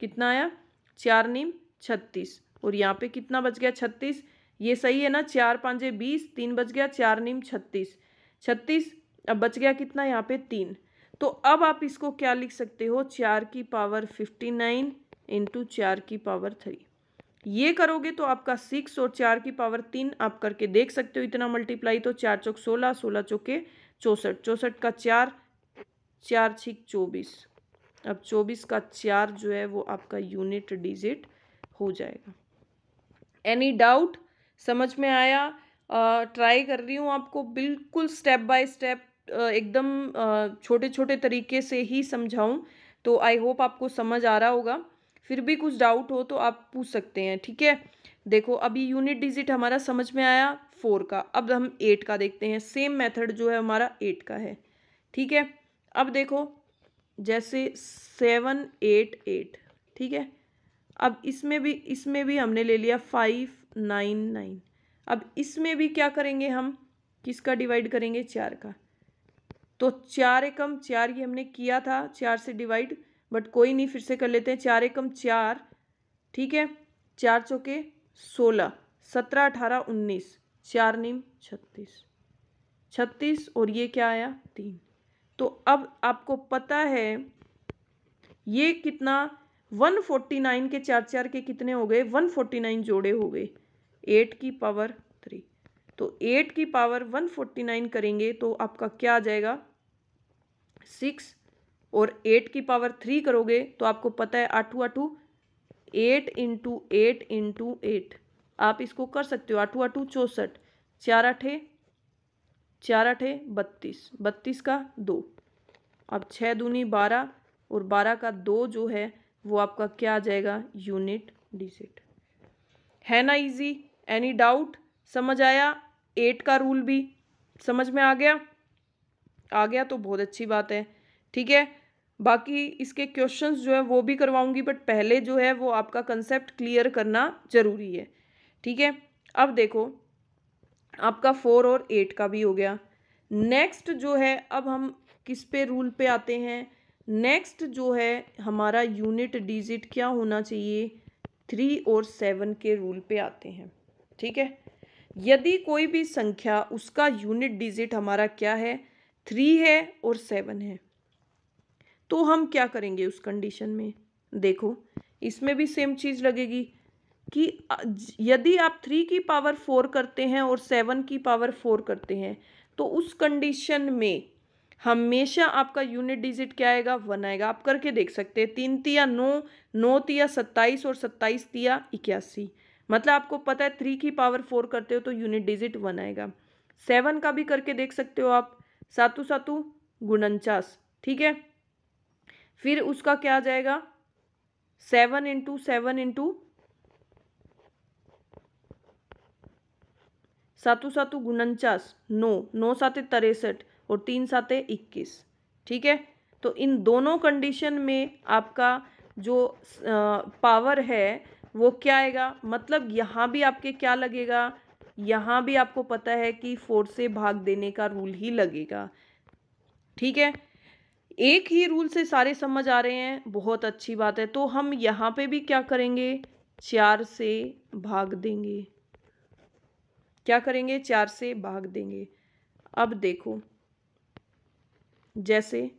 कितना आया चार नीम छत्तीस और यहाँ पे कितना बच गया छत्तीस ये सही है ना चार पाँजे बीस तीन बच गया चार नीम छत्तीस छत्तीस अब बच गया कितना यहाँ पे तीन तो अब आप इसको क्या लिख सकते हो चार की पावर फिफ्टी नाइन इंटू चार की पावर थ्री ये करोगे तो आपका सिक्स और चार की पावर तीन आप करके देख सकते हो इतना मल्टीप्लाई तो चार चौक सोलह सोलह चौके चौसठ चौसठ का चार चार छिक चौबीस अब चौबीस का चार जो है वो आपका यूनिट डिजिट हो जाएगा एनी डाउट समझ में आया ट्राई कर रही हूँ आपको बिल्कुल स्टेप बाय स्टेप एकदम छोटे छोटे तरीके से ही समझाऊँ तो आई होप आपको समझ आ रहा होगा फिर भी कुछ डाउट हो तो आप पूछ सकते हैं ठीक है देखो अभी यूनिट डिजिट हमारा समझ में आया फोर का अब हम एट का देखते हैं सेम मेथड जो है हमारा एट का है ठीक है अब देखो जैसे सेवन एट एट ठीक है अब इसमें भी इसमें भी हमने ले लिया फाइव नाइन नाइन अब इसमें भी क्या करेंगे हम किसका डिवाइड करेंगे चार का तो चार एकम चार ये हमने किया था चार से डिवाइड बट कोई नहीं फिर से कर लेते हैं चार एकम चार ठीक है चार चौके सोलह सत्रह अठारह उन्नीस चार नीम छत्तीस छत्तीस और ये क्या आया तीन तो अब आपको पता है ये कितना वन फोर्टी नाइन के चार चार के कितने हो गए वन फोर्टी नाइन जोड़े हो गए एट की पावर थ्री तो एट की पावर वन फोर्टी नाइन करेंगे तो आपका क्या आ जाएगा सिक्स और एट की पावर थ्री करोगे तो आपको पता है आठू आठू eight into eight into eight आप इसको कर सकते हो आठू आठू चौंसठ चार आठे चार आठे बत्तीस बत्तीस का दो अब छः दूनी बारह और बारह का दो जो है वो आपका क्या आ जाएगा यूनिट डिजिट है ना इजी एनी डाउट समझ आया एट का रूल भी समझ में आ गया आ गया तो बहुत अच्छी बात है ठीक है बाकी इसके क्वेश्चंस जो है वो भी करवाऊंगी बट पहले जो है वो आपका कंसेप्ट क्लियर करना ज़रूरी है ठीक है अब देखो आपका फोर और एट का भी हो गया नेक्स्ट जो है अब हम किस पे रूल पे आते हैं नेक्स्ट जो है हमारा यूनिट डिजिट क्या होना चाहिए थ्री और सेवन के रूल पे आते हैं ठीक है यदि कोई भी संख्या उसका यूनिट डिजिट हमारा क्या है थ्री है और सेवन है तो हम क्या करेंगे उस कंडीशन में देखो इसमें भी सेम चीज़ लगेगी कि यदि आप थ्री की पावर फोर करते हैं और सेवन की पावर फोर करते हैं तो उस कंडीशन में हमेशा आपका यूनिट डिजिट क्या आएगा वन आएगा आप करके देख सकते हैं तीन तिया नौ नौ तिया सत्ताईस और सत्ताईस तिया इक्यासी मतलब आपको पता है थ्री की पावर फोर करते हो तो यूनिट डिजिट वन आएगा सेवन का भी करके देख सकते हो आप सातु सातु गुणचास ठीक है फिर उसका क्या आ जाएगा सेवन इंटू सेवन इंटू सातु सातु गुणचास नौ नौ सात तिरसठ और तीन सात इक्कीस ठीक है तो इन दोनों कंडीशन में आपका जो पावर है वो क्या आएगा मतलब यहाँ भी आपके क्या लगेगा यहाँ भी आपको पता है कि फोर से भाग देने का रूल ही लगेगा ठीक है एक ही रूल से सारे समझ आ रहे हैं बहुत अच्छी बात है तो हम यहाँ पे भी क्या करेंगे चार से भाग देंगे क्या करेंगे चार से भाग देंगे अब देखो जैसे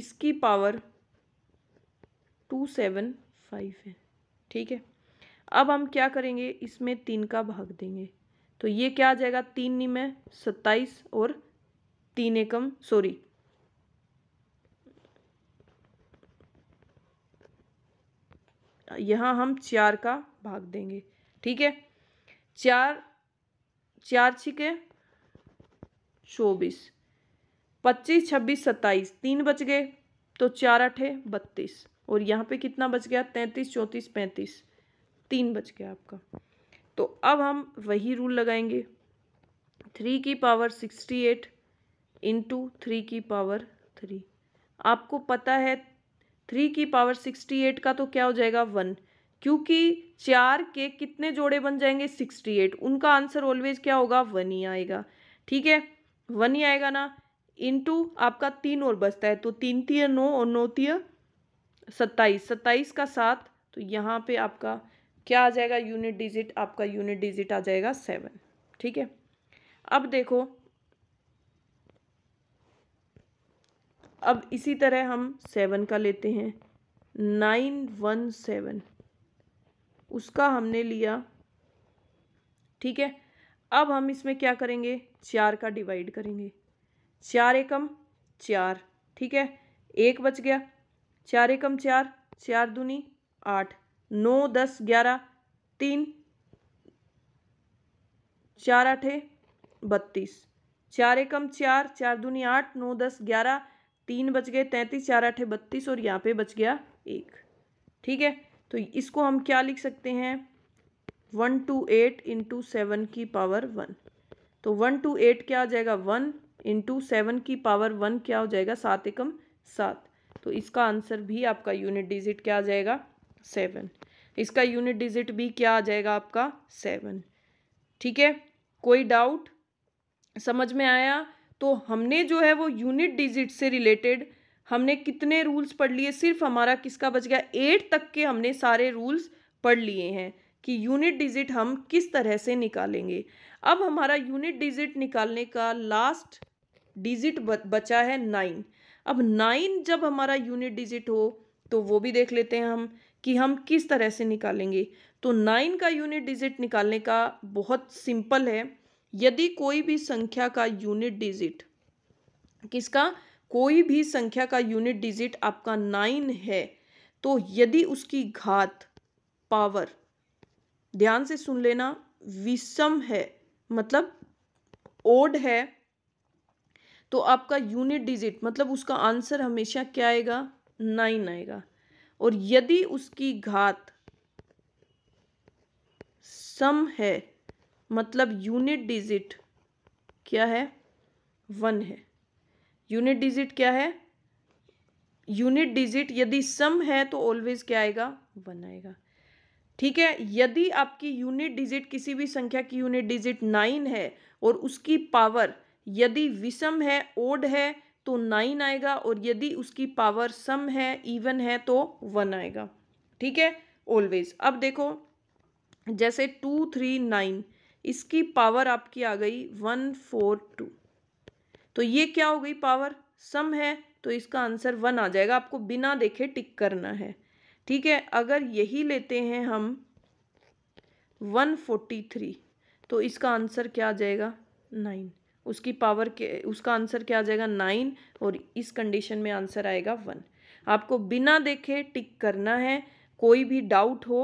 इसकी पावर टू सेवन फाइव है ठीक है अब हम क्या करेंगे इसमें तीन का भाग देंगे तो ये क्या आ जाएगा तीन निमे सत्ताईस और तीन एकम सॉरी यहाँ हम चार का भाग देंगे ठीक है चार चार छिके चौबीस पच्चीस छब्बीस सत्ताईस तीन बच गए तो चार अठे बत्तीस और यहाँ पे कितना बच गया तैंतीस चौंतीस पैंतीस तीन बच गया आपका तो अब हम वही रूल लगाएंगे थ्री की power sixty eight into three की पावर थ्री आपको पता है थ्री की पावर सिक्सटी एट का तो क्या हो जाएगा वन क्योंकि चार के कितने जोड़े बन जाएंगे सिक्सटी एट उनका आंसर ऑलवेज क्या होगा वन ही आएगा ठीक है वन ही आएगा ना इंटू आपका तीन और बचता है तो तीन तीय नौ और नौ तीय सत्ताईस सत्ताईस का सात तो यहाँ पे आपका क्या आ जाएगा यूनिट डिजिट आपका यूनिट डिजिट आ जाएगा सेवन ठीक है अब देखो अब इसी तरह हम सेवन का लेते हैं नाइन वन सेवन उसका हमने लिया ठीक है अब हम इसमें क्या करेंगे चार का डिवाइड करेंगे चार एकम चार ठीक है एक बच गया चार एकम चार चार दूनी आठ नौ दस ग्यारह तीन चार आठ बत्तीस चार एकम चार चार दूनी आठ नौ दस ग्यारह तीन बच गए तैंतीस चार आठ बत्तीस और यहाँ पे बच गया एक ठीक है तो इसको हम क्या लिख सकते हैं one two eight into seven की पावर वन तो वन टू एट क्या हो जाएगा वन इंटू सेवन की पावर वन क्या हो जाएगा सात एकम सात तो इसका आंसर भी आपका यूनिट डिजिट क्या आ जाएगा सेवन इसका यूनिट डिजिट भी क्या आ जाएगा आपका सेवन ठीक है कोई डाउट समझ में आया तो हमने जो है वो यूनिट डिजिट से रिलेटेड हमने कितने रूल्स पढ़ लिए सिर्फ हमारा किसका बच गया एट तक के हमने सारे रूल्स पढ़ लिए हैं कि यूनिट डिजिट हम किस तरह से निकालेंगे अब हमारा यूनिट डिजिट निकालने का लास्ट डिजिट बचा है नाइन अब नाइन जब हमारा यूनिट डिजिट हो तो वो भी देख लेते हैं हम कि हम किस तरह से निकालेंगे तो नाइन का यूनिट डिजिट निकालने का बहुत सिंपल है यदि कोई भी संख्या का यूनिट डिजिट किसका कोई भी संख्या का यूनिट डिजिट आपका नाइन है तो यदि उसकी घात पावर ध्यान से सुन लेना विषम है मतलब ओड है तो आपका यूनिट डिजिट मतलब उसका आंसर हमेशा क्या आएगा नाइन आएगा और यदि उसकी घात सम है मतलब यूनिट डिजिट क्या है वन है यूनिट डिजिट क्या है यूनिट डिजिट यदि सम है तो ऑलवेज क्या आएगा वन आएगा ठीक है यदि आपकी यूनिट डिजिट किसी भी संख्या की यूनिट डिजिट नाइन है और उसकी पावर यदि विषम है ओड है तो नाइन आएगा और यदि उसकी पावर सम है इवन है तो वन आएगा ठीक है ऑलवेज अब देखो जैसे टू थ्री नाइन इसकी पावर आपकी आ गई वन फोर टू तो ये क्या हो गई पावर सम है तो इसका आंसर वन आ जाएगा आपको बिना देखे टिक करना है ठीक है अगर यही लेते हैं हम वन फोर्टी थ्री तो इसका आंसर क्या आ जाएगा नाइन उसकी पावर के उसका आंसर क्या आ जाएगा नाइन और इस कंडीशन में आंसर आएगा वन आपको बिना देखे टिक करना है कोई भी डाउट हो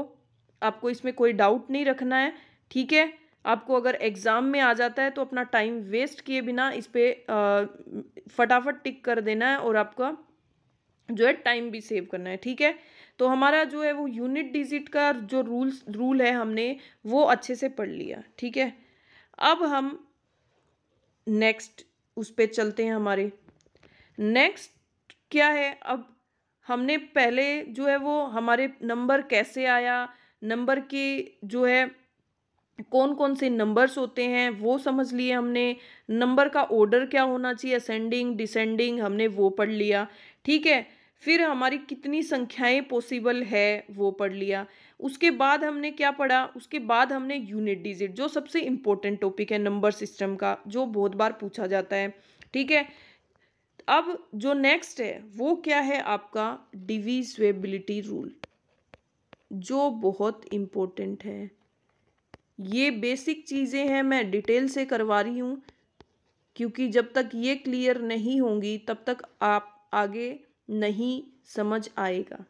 आपको इसमें कोई डाउट नहीं रखना है ठीक है आपको अगर एग्ज़ाम में आ जाता है तो अपना टाइम वेस्ट किए बिना इस पर फटाफट टिक कर देना है और आपका जो है टाइम भी सेव करना है ठीक है तो हमारा जो है वो यूनिट डिजिट का जो रूल्स रूल है हमने वो अच्छे से पढ़ लिया ठीक है अब हम नेक्स्ट उस पर चलते हैं हमारे नेक्स्ट क्या है अब हमने पहले जो है वो हमारे नंबर कैसे आया नंबर के जो है कौन कौन से नंबर्स होते हैं वो समझ लिए हमने नंबर का ऑर्डर क्या होना चाहिए असेंडिंग डिसेंडिंग हमने वो पढ़ लिया ठीक है फिर हमारी कितनी संख्याएं पॉसिबल है वो पढ़ लिया उसके बाद हमने क्या पढ़ा उसके बाद हमने यूनिट डिजिट जो सबसे इम्पोर्टेंट टॉपिक है नंबर सिस्टम का जो बहुत बार पूछा जाता है ठीक है अब जो नेक्स्ट है वो क्या है आपका डिविजबिलिटी रूल जो बहुत इम्पोर्टेंट है ये बेसिक चीज़ें हैं मैं डिटेल से करवा रही हूँ क्योंकि जब तक ये क्लियर नहीं होंगी तब तक आप आगे नहीं समझ आएगा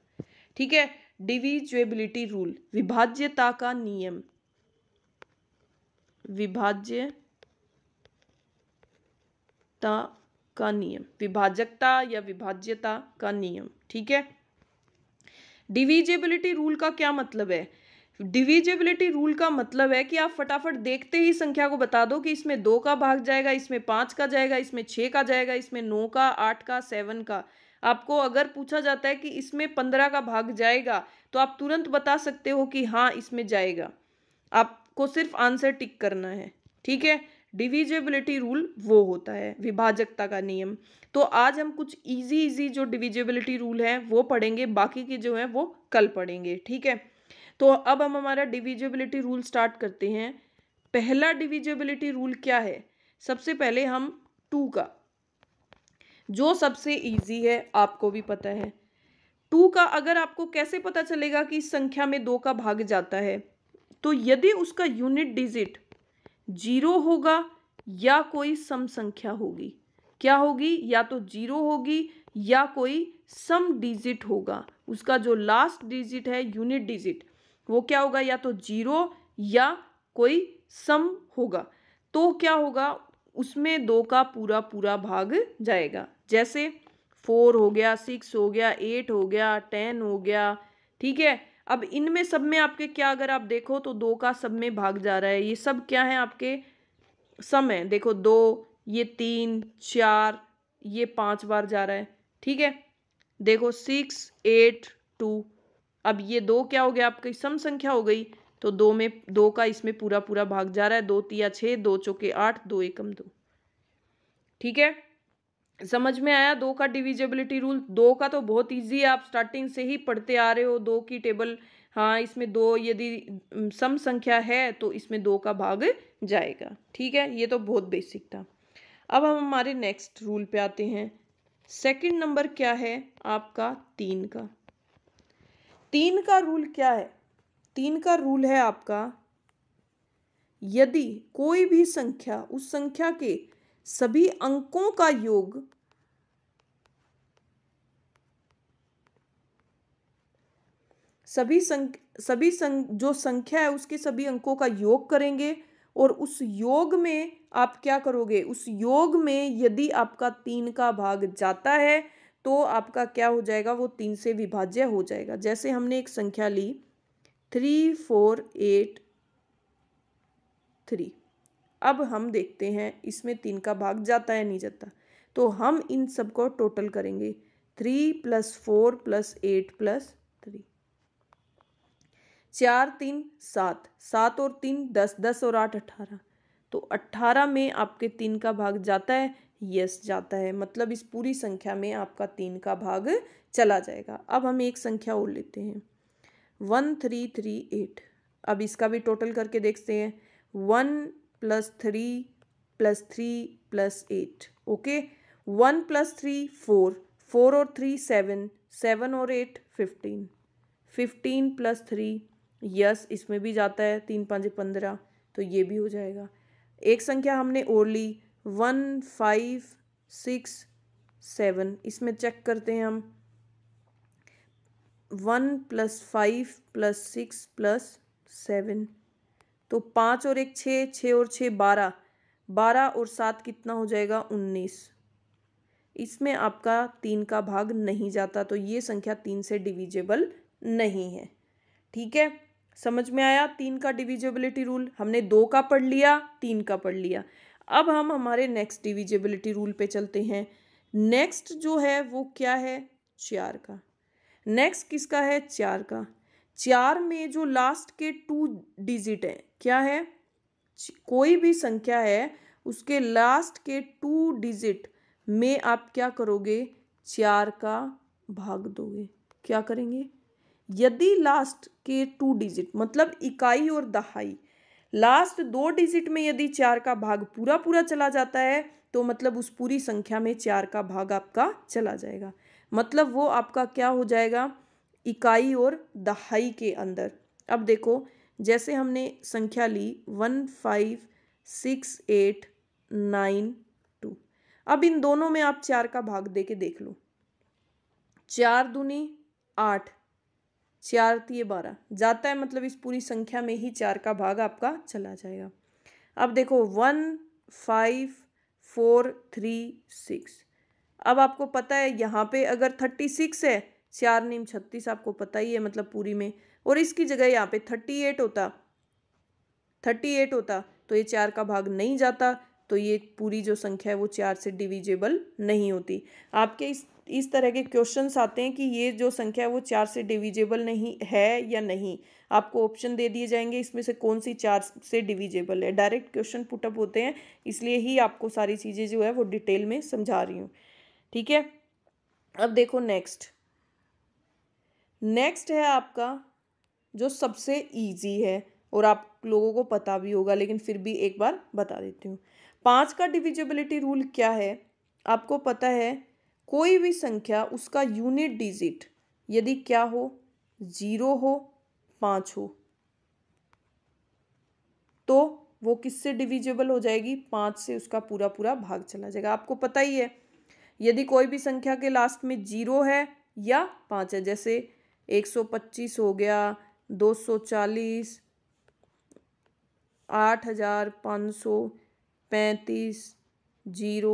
ठीक है डिविजिबिलिटी रूल विभाज्यता का नियम विभाज्यता का नियम विभाजकता या विभाज्यता का नियम ठीक है डिविजिबिलिटी रूल का क्या मतलब है डिविजिबिलिटी रूल का मतलब है कि आप फटाफट देखते ही संख्या को बता दो कि इसमें दो का भाग जाएगा इसमें पांच का जाएगा इसमें छह का जाएगा इसमें नौ का आठ का सेवन का आपको अगर पूछा जाता है कि इसमें पंद्रह का भाग जाएगा तो आप तुरंत बता सकते हो कि हाँ इसमें जाएगा आपको सिर्फ आंसर टिक करना है ठीक है डिविजिबिलिटी रूल वो होता है विभाजकता का नियम तो आज हम कुछ इजी इजी जो डिविजिबिलिटी रूल है वो पढ़ेंगे बाकी के जो हैं वो कल पढ़ेंगे ठीक है तो अब हम हमारा डिविजिबिलिटी रूल स्टार्ट करते हैं पहला डिविजिबिलिटी रूल क्या है सबसे पहले हम टू का जो सबसे ईजी है आपको भी पता है टू का अगर आपको कैसे पता चलेगा कि इस संख्या में दो का भाग जाता है तो यदि उसका यूनिट डिजिट जीरो होगा या कोई सम संख्या होगी क्या होगी या तो जीरो होगी या कोई सम डिजिट होगा उसका जो लास्ट डिजिट है यूनिट डिजिट वो क्या होगा या तो जीरो या कोई सम होगा तो क्या होगा उसमें दो का पूरा पूरा भाग जाएगा जैसे फोर हो गया सिक्स हो गया एट हो गया टेन हो गया ठीक है अब इनमें सब में आपके क्या अगर आप देखो तो दो का सब में भाग जा रहा है ये सब क्या है आपके सम है देखो दो ये तीन चार ये पांच बार जा रहा है ठीक है देखो सिक्स एट टू अब ये दो क्या हो गया आपकी सम संख्या हो गई तो दो में दो का इसमें पूरा पूरा भाग जा रहा है दो तिया छः दो चौके आठ दो एकम दो ठीक है समझ में आया दो का डिविजिबिलिटी रूल दो का तो बहुत इजी है आप स्टार्टिंग से ही पढ़ते आ रहे हो दो की टेबल हाँ इसमें दो यदि सम संख्या है तो इसमें दो का भाग जाएगा ठीक है ये तो बहुत बेसिक था अब हम हमारे नेक्स्ट रूल पे आते हैं सेकंड नंबर क्या है आपका तीन का तीन का रूल क्या है तीन का रूल है आपका यदि कोई भी संख्या उस संख्या के सभी अंकों का योग सभी संक, सभी सं, जो संख्या है उसके सभी अंकों का योग करेंगे और उस योग में आप क्या करोगे उस योग में यदि आपका तीन का भाग जाता है तो आपका क्या हो जाएगा वो तीन से विभाज्य हो जाएगा जैसे हमने एक संख्या ली थ्री फोर एट थ्री अब हम देखते हैं इसमें तीन का भाग जाता है नहीं जाता तो हम इन सबको टोटल करेंगे three plus four plus eight plus three चार तीन सात सात और तीन दस दस और आठ अट्ठारह तो अट्ठारह में आपके तीन का भाग जाता है यस जाता है मतलब इस पूरी संख्या में आपका तीन का भाग चला जाएगा अब हम एक संख्या और लेते हैं वन थ्री थ्री एट अब इसका भी टोटल करके देखते हैं one plus three plus three plus eight okay one plus three four four और थ्री सेवन सेवन और eight fifteen fifteen plus three yes इसमें भी जाता है तीन पाँच पंद्रह तो ये भी हो जाएगा एक संख्या हमने और ली वन फाइव सिक्स सेवन इसमें चेक करते हैं हम one plus five plus six plus seven तो पाँच और एक छः छः और छः बारह बारह और सात कितना हो जाएगा उन्नीस इसमें आपका तीन का भाग नहीं जाता तो ये संख्या तीन से डिविजेबल नहीं है ठीक है समझ में आया तीन का डिविजेबिलिटी रूल हमने दो का पढ़ लिया तीन का पढ़ लिया अब हम हमारे नेक्स्ट डिविजेबिलिटी रूल पे चलते हैं नेक्स्ट जो है वो क्या है चार का नेक्स्ट किसका है चार का चार में जो लास्ट के टू डिजिट हैं क्या है कोई भी संख्या है उसके लास्ट के टू डिजिट में आप क्या करोगे चार का भाग दोगे क्या करेंगे यदि लास्ट के टू डिजिट मतलब इकाई और दहाई लास्ट दो डिजिट में यदि चार का भाग पूरा पूरा चला जाता है तो मतलब उस पूरी संख्या में चार का भाग आपका चला जाएगा मतलब वो आपका क्या हो जाएगा इकाई और दहाई के अंदर अब देखो जैसे हमने संख्या ली one five six eight nine two अब इन दोनों में आप चार का भाग दे के देख लो चार दूनी आठ चार तीय बारह जाता है मतलब इस पूरी संख्या में ही चार का भाग आपका चला जाएगा अब देखो one five four three six अब आपको पता है यहाँ पे अगर थर्टी सिक्स है चार नीम छत्तीस आपको पता ही है मतलब पूरी में और इसकी जगह यहाँ पे थर्टी एट होता थर्टी एट होता तो ये चार का भाग नहीं जाता तो ये पूरी जो संख्या है वो चार से डिविजेबल नहीं होती आपके इस इस तरह के क्वेश्चंस आते हैं कि ये जो संख्या है वो चार से डिविजेबल नहीं है या नहीं आपको ऑप्शन दे दिए जाएंगे इसमें से कौन सी चार से डिविजेबल है डायरेक्ट क्वेश्चन पुटअप होते हैं इसलिए ही आपको सारी चीज़ें जो है वो डिटेल में समझा रही हूँ ठीक है अब देखो नेक्स्ट नेक्स्ट है आपका जो सबसे ईजी है और आप लोगों को पता भी होगा लेकिन फिर भी एक बार बता देती हूँ पाँच का डिविजिबिलिटी रूल क्या है आपको पता है कोई भी संख्या उसका यूनिट डिजिट यदि क्या हो जीरो हो पाँच हो तो वो किससे डिविजिबल हो जाएगी पाँच से उसका पूरा पूरा भाग चला जाएगा आपको पता ही है यदि कोई भी संख्या के लास्ट में जीरो है या पाँच है जैसे एक सौ पच्चीस हो गया दो सौ चालीस आठ हज़ार पाँच सौ पैंतीस जीरो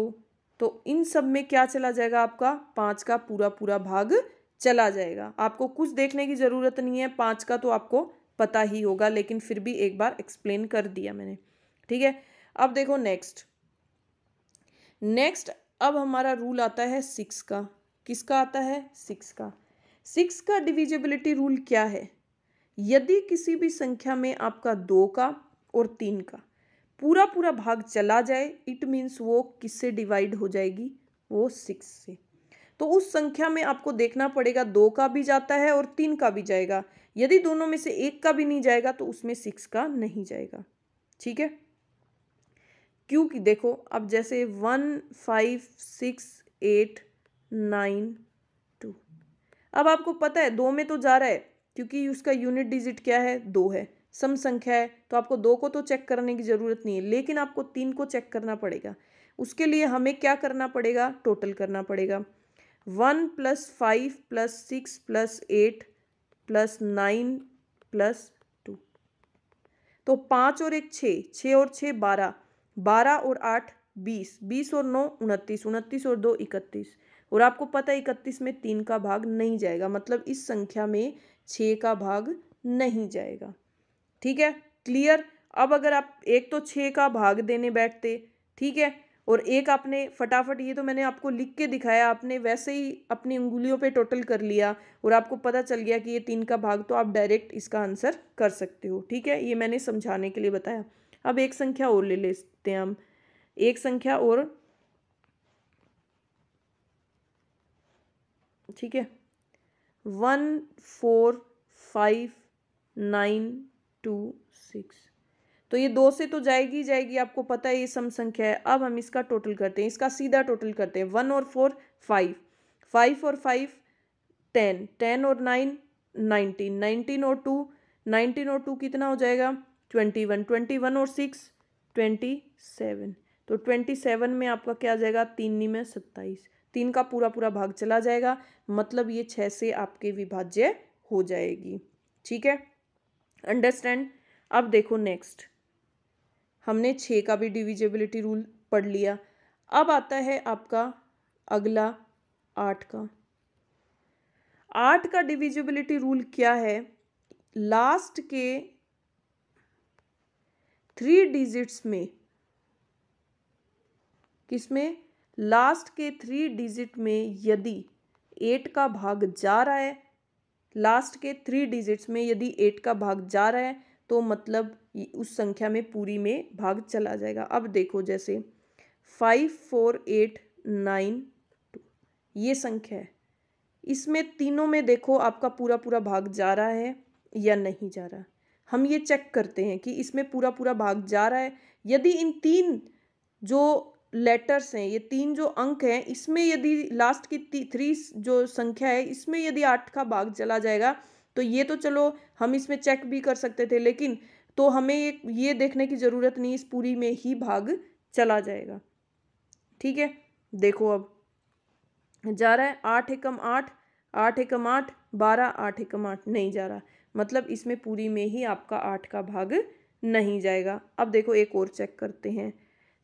तो इन सब में क्या चला जाएगा आपका पाँच का पूरा पूरा भाग चला जाएगा आपको कुछ देखने की ज़रूरत नहीं है पाँच का तो आपको पता ही होगा लेकिन फिर भी एक बार एक्सप्लेन कर दिया मैंने ठीक है अब देखो नेक्स्ट नेक्स्ट अब हमारा रूल आता है सिक्स का किसका आता है सिक्स का सिक्स का डिविजिबिलिटी रूल क्या है यदि किसी भी संख्या में आपका दो का और तीन का पूरा पूरा भाग चला जाए इट मीन्स वो किससे डिवाइड हो जाएगी वो सिक्स से तो उस संख्या में आपको देखना पड़ेगा दो का भी जाता है और तीन का भी जाएगा यदि दोनों में से एक का भी नहीं जाएगा तो उसमें सिक्स का नहीं जाएगा ठीक है क्योंकि देखो अब जैसे one five six eight nine अब आपको पता है दो में तो जा रहा है क्योंकि उसका यूनिट डिजिट क्या है दो है सम संख्या है तो आपको दो को तो चेक करने की ज़रूरत नहीं है लेकिन आपको तीन को चेक करना पड़ेगा उसके लिए हमें क्या करना पड़ेगा टोटल करना पड़ेगा one plus five plus six plus eight plus nine plus two तो पाँच और एक छः छः और छः बारह बारह और आठ बीस बीस और नौ उनतीस उनतीस और दो इकतीस और आपको पता है इकतीस में तीन का भाग नहीं जाएगा मतलब इस संख्या में छः का भाग नहीं जाएगा ठीक है क्लियर अब अगर आप एक तो छः का भाग देने बैठते ठीक है और एक आपने फटाफट ये तो मैंने आपको लिख के दिखाया आपने वैसे ही अपनी उंगलियों पे टोटल कर लिया और आपको पता चल गया कि ये तीन का भाग तो आप डायरेक्ट इसका आंसर कर सकते हो ठीक है ये मैंने समझाने के लिए बताया अब एक संख्या और ले लेते हैं हम एक संख्या और ठीक है one four five nine two six तो ये दो से तो जाएगी जाएगी आपको पता है ये सम संख्या है अब हम इसका टोटल करते हैं इसका सीधा टोटल करते हैं वन और फोर फाइव फाइव और फाइव टेन टेन और नाइन नाइनटीन नाइनटीन और टू नाइनटीन और टू कितना हो जाएगा ट्वेंटी वन ट्वेंटी वन और सिक्स ट्वेंटी सेवन तो ट्वेंटी सेवन में आपका क्या आ जाएगा तीन में सत्ताईस तीन का पूरा पूरा भाग चला जाएगा मतलब ये छः से आपके विभाज्य हो जाएगी ठीक है अंडरस्टैंड अब देखो नेक्स्ट हमने छः का भी डिविजिबिलिटी रूल पढ़ लिया अब आता है आपका अगला आठ का आठ का डिविजिबिलिटी रूल क्या है लास्ट के थ्री डिजिट्स में किसमें लास्ट के थ्री डिजिट में यदि एट का भाग जा रहा है लास्ट के थ्री डिजिट्स में यदि एट का भाग जा रहा है तो मतलब उस संख्या में पूरी में भाग चला जाएगा अब देखो जैसे five four eight nine two ये संख्या है इसमें तीनों में देखो आपका पूरा पूरा भाग जा रहा है या नहीं जा रहा हम ये चेक करते हैं कि इसमें पूरा पूरा भाग जा रहा है यदि इन तीन जो लेटर्स हैं ये तीन जो अंक हैं इसमें यदि लास्ट की थ्री जो संख्या है इसमें यदि आठ का भाग चला जाएगा तो ये तो चलो हम इसमें चेक भी कर सकते थे लेकिन तो हमें ये ये देखने की ज़रूरत नहीं इस पूरी में ही भाग चला जाएगा ठीक है देखो अब जा रहा है आठ एकम आठ आठ एकम आठ बारह आठ एकम आठ नहीं जा रहा मतलब इसमें पूरी में ही आपका आठ का भाग नहीं जाएगा अब देखो एक और चेक करते हैं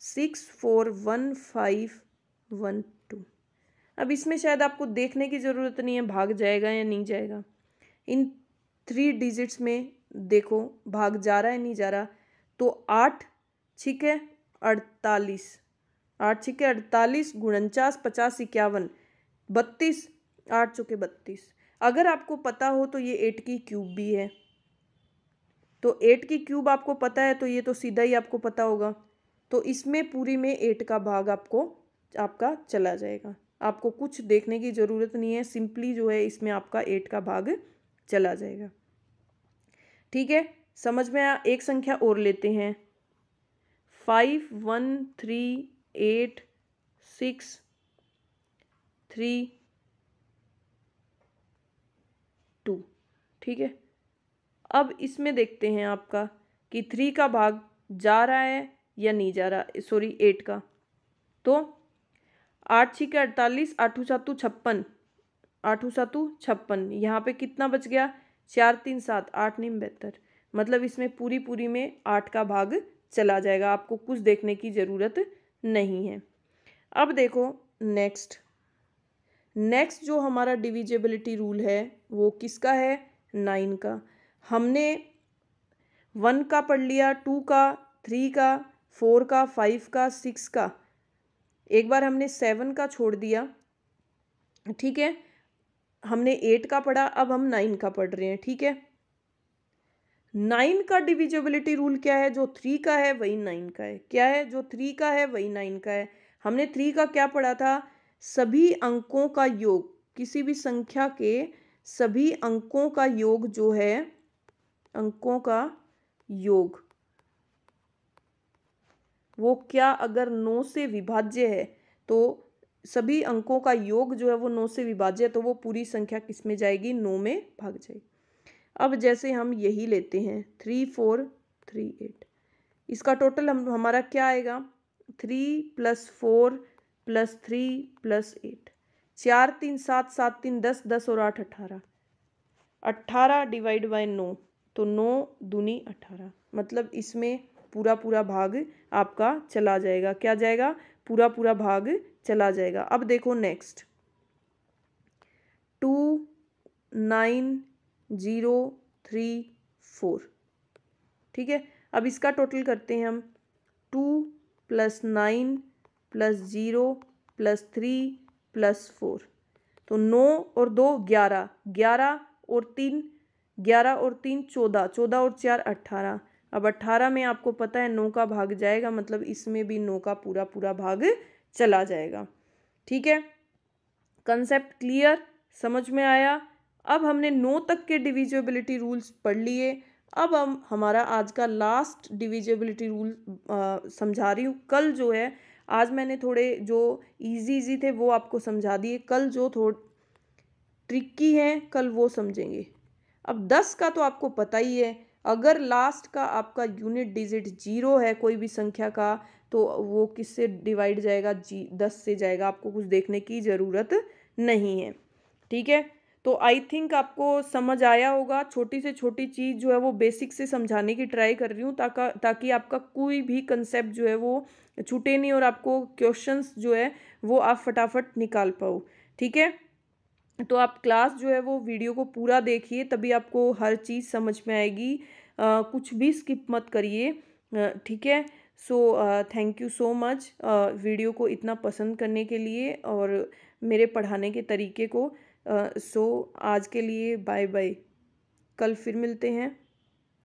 six four one five one two अब इसमें शायद आपको देखने की ज़रूरत नहीं है भाग जाएगा या नहीं जाएगा इन थ्री डिजिट्स में देखो भाग जा रहा है नहीं जा रहा तो आठ ठीक है अड़तालीस आठ छिके अड़तालीस उनचास पचास इक्यावन बत्तीस आठ चुके बत्तीस अगर आपको पता हो तो ये एट की क्यूब भी है तो एट की क्यूब आपको पता है तो ये तो सीधा ही आपको पता होगा तो इसमें पूरी में एट का भाग आपको आपका चला जाएगा आपको कुछ देखने की ज़रूरत नहीं है सिंपली जो है इसमें आपका एट का भाग चला जाएगा ठीक है समझ में आया एक संख्या और लेते हैं five one three eight six three two ठीक है अब इसमें देखते हैं आपका कि थ्री का भाग जा रहा है या नहीं जा रहा सॉरी एट का तो आठ छः के अड़तालीस आठू सातु छप्पन आठू सातु छप्पन यहाँ पे कितना बच गया चार तीन सात आठ नहीं बेहतर मतलब इसमें पूरी पूरी में आठ का भाग चला जाएगा आपको कुछ देखने की ज़रूरत नहीं है अब देखो नेक्स्ट नेक्स्ट जो हमारा डिविजिबिलिटी रूल है वो किसका है नाइन का हमने वन का पढ़ लिया टू का थ्री का फोर का फाइव का सिक्स का एक बार हमने सेवन का छोड़ दिया ठीक है हमने एट का पढ़ा अब हम नाइन का पढ़ रहे हैं ठीक है नाइन का डिविजिबिलिटी रूल क्या है जो थ्री का है वही नाइन का है क्या है जो थ्री का है वही नाइन का है हमने थ्री का क्या पढ़ा था सभी अंकों का योग किसी भी संख्या के सभी अंकों का योग जो है अंकों का योग वो क्या अगर नौ से विभाज्य है तो सभी अंकों का योग जो है वो नौ से विभाज्य है तो वो पूरी संख्या किस में जाएगी नौ में भाग जाएगी अब जैसे हम यही लेते हैं थ्री फोर थ्री एट इसका टोटल हम हमारा क्या आएगा three plus four plus three plus eight चार तीन सात सात तीन दस दस और आठ अट्ठारह अट्ठारह डिवाइड बाय नौ तो नौ दूनी अट्ठारह मतलब इसमें पूरा पूरा भाग आपका चला जाएगा क्या जाएगा पूरा पूरा भाग चला जाएगा अब देखो next two nine zero three four ठीक है अब इसका टोटल करते हैं हम two plus nine plus zero plus three plus four तो नौ और दो ग्यारह ग्यारह और तीन ग्यारह और तीन चौदह चौदह और चार अट्ठारह अब अट्ठारह में आपको पता है नौ का भाग जाएगा मतलब इसमें भी नौ का पूरा पूरा भाग चला जाएगा ठीक है कंसेप्ट क्लियर समझ में आया अब हमने नौ तक के डिविजिबिलिटी रूल्स पढ़ लिए अब हम हमारा आज का लास्ट डिविजिबिलिटी रूल समझा रही हूँ कल जो है आज मैंने थोड़े जो इजी इजी थे वो आपको समझा दिए कल जो थोड़ ट्रिकी हैं कल वो समझेंगे अब दस का तो आपको पता ही है अगर लास्ट का आपका यूनिट डिजिट जीरो है कोई भी संख्या का तो वो किससे डिवाइड जाएगा जी दस से जाएगा आपको कुछ देखने की ज़रूरत नहीं है ठीक है तो आई थिंक आपको समझ आया होगा छोटी से छोटी चीज़ जो है वो बेसिक से समझाने की ट्राई कर रही हूँ ताकि ताकि आपका कोई भी कंसेप्ट जो है वो छूटे नहीं और आपको क्वेश्चंस जो है वो आप फटाफट निकाल पाओ ठीक है तो आप क्लास जो है वो वीडियो को पूरा देखिए तभी आपको हर चीज़ समझ में आएगी आ, कुछ भी स्किप मत करिए ठीक है so thank you so much video को इतना पसंद करने के लिए और मेरे पढ़ाने के तरीके को सो uh, so, आज के लिए बाय बाय कल फिर मिलते हैं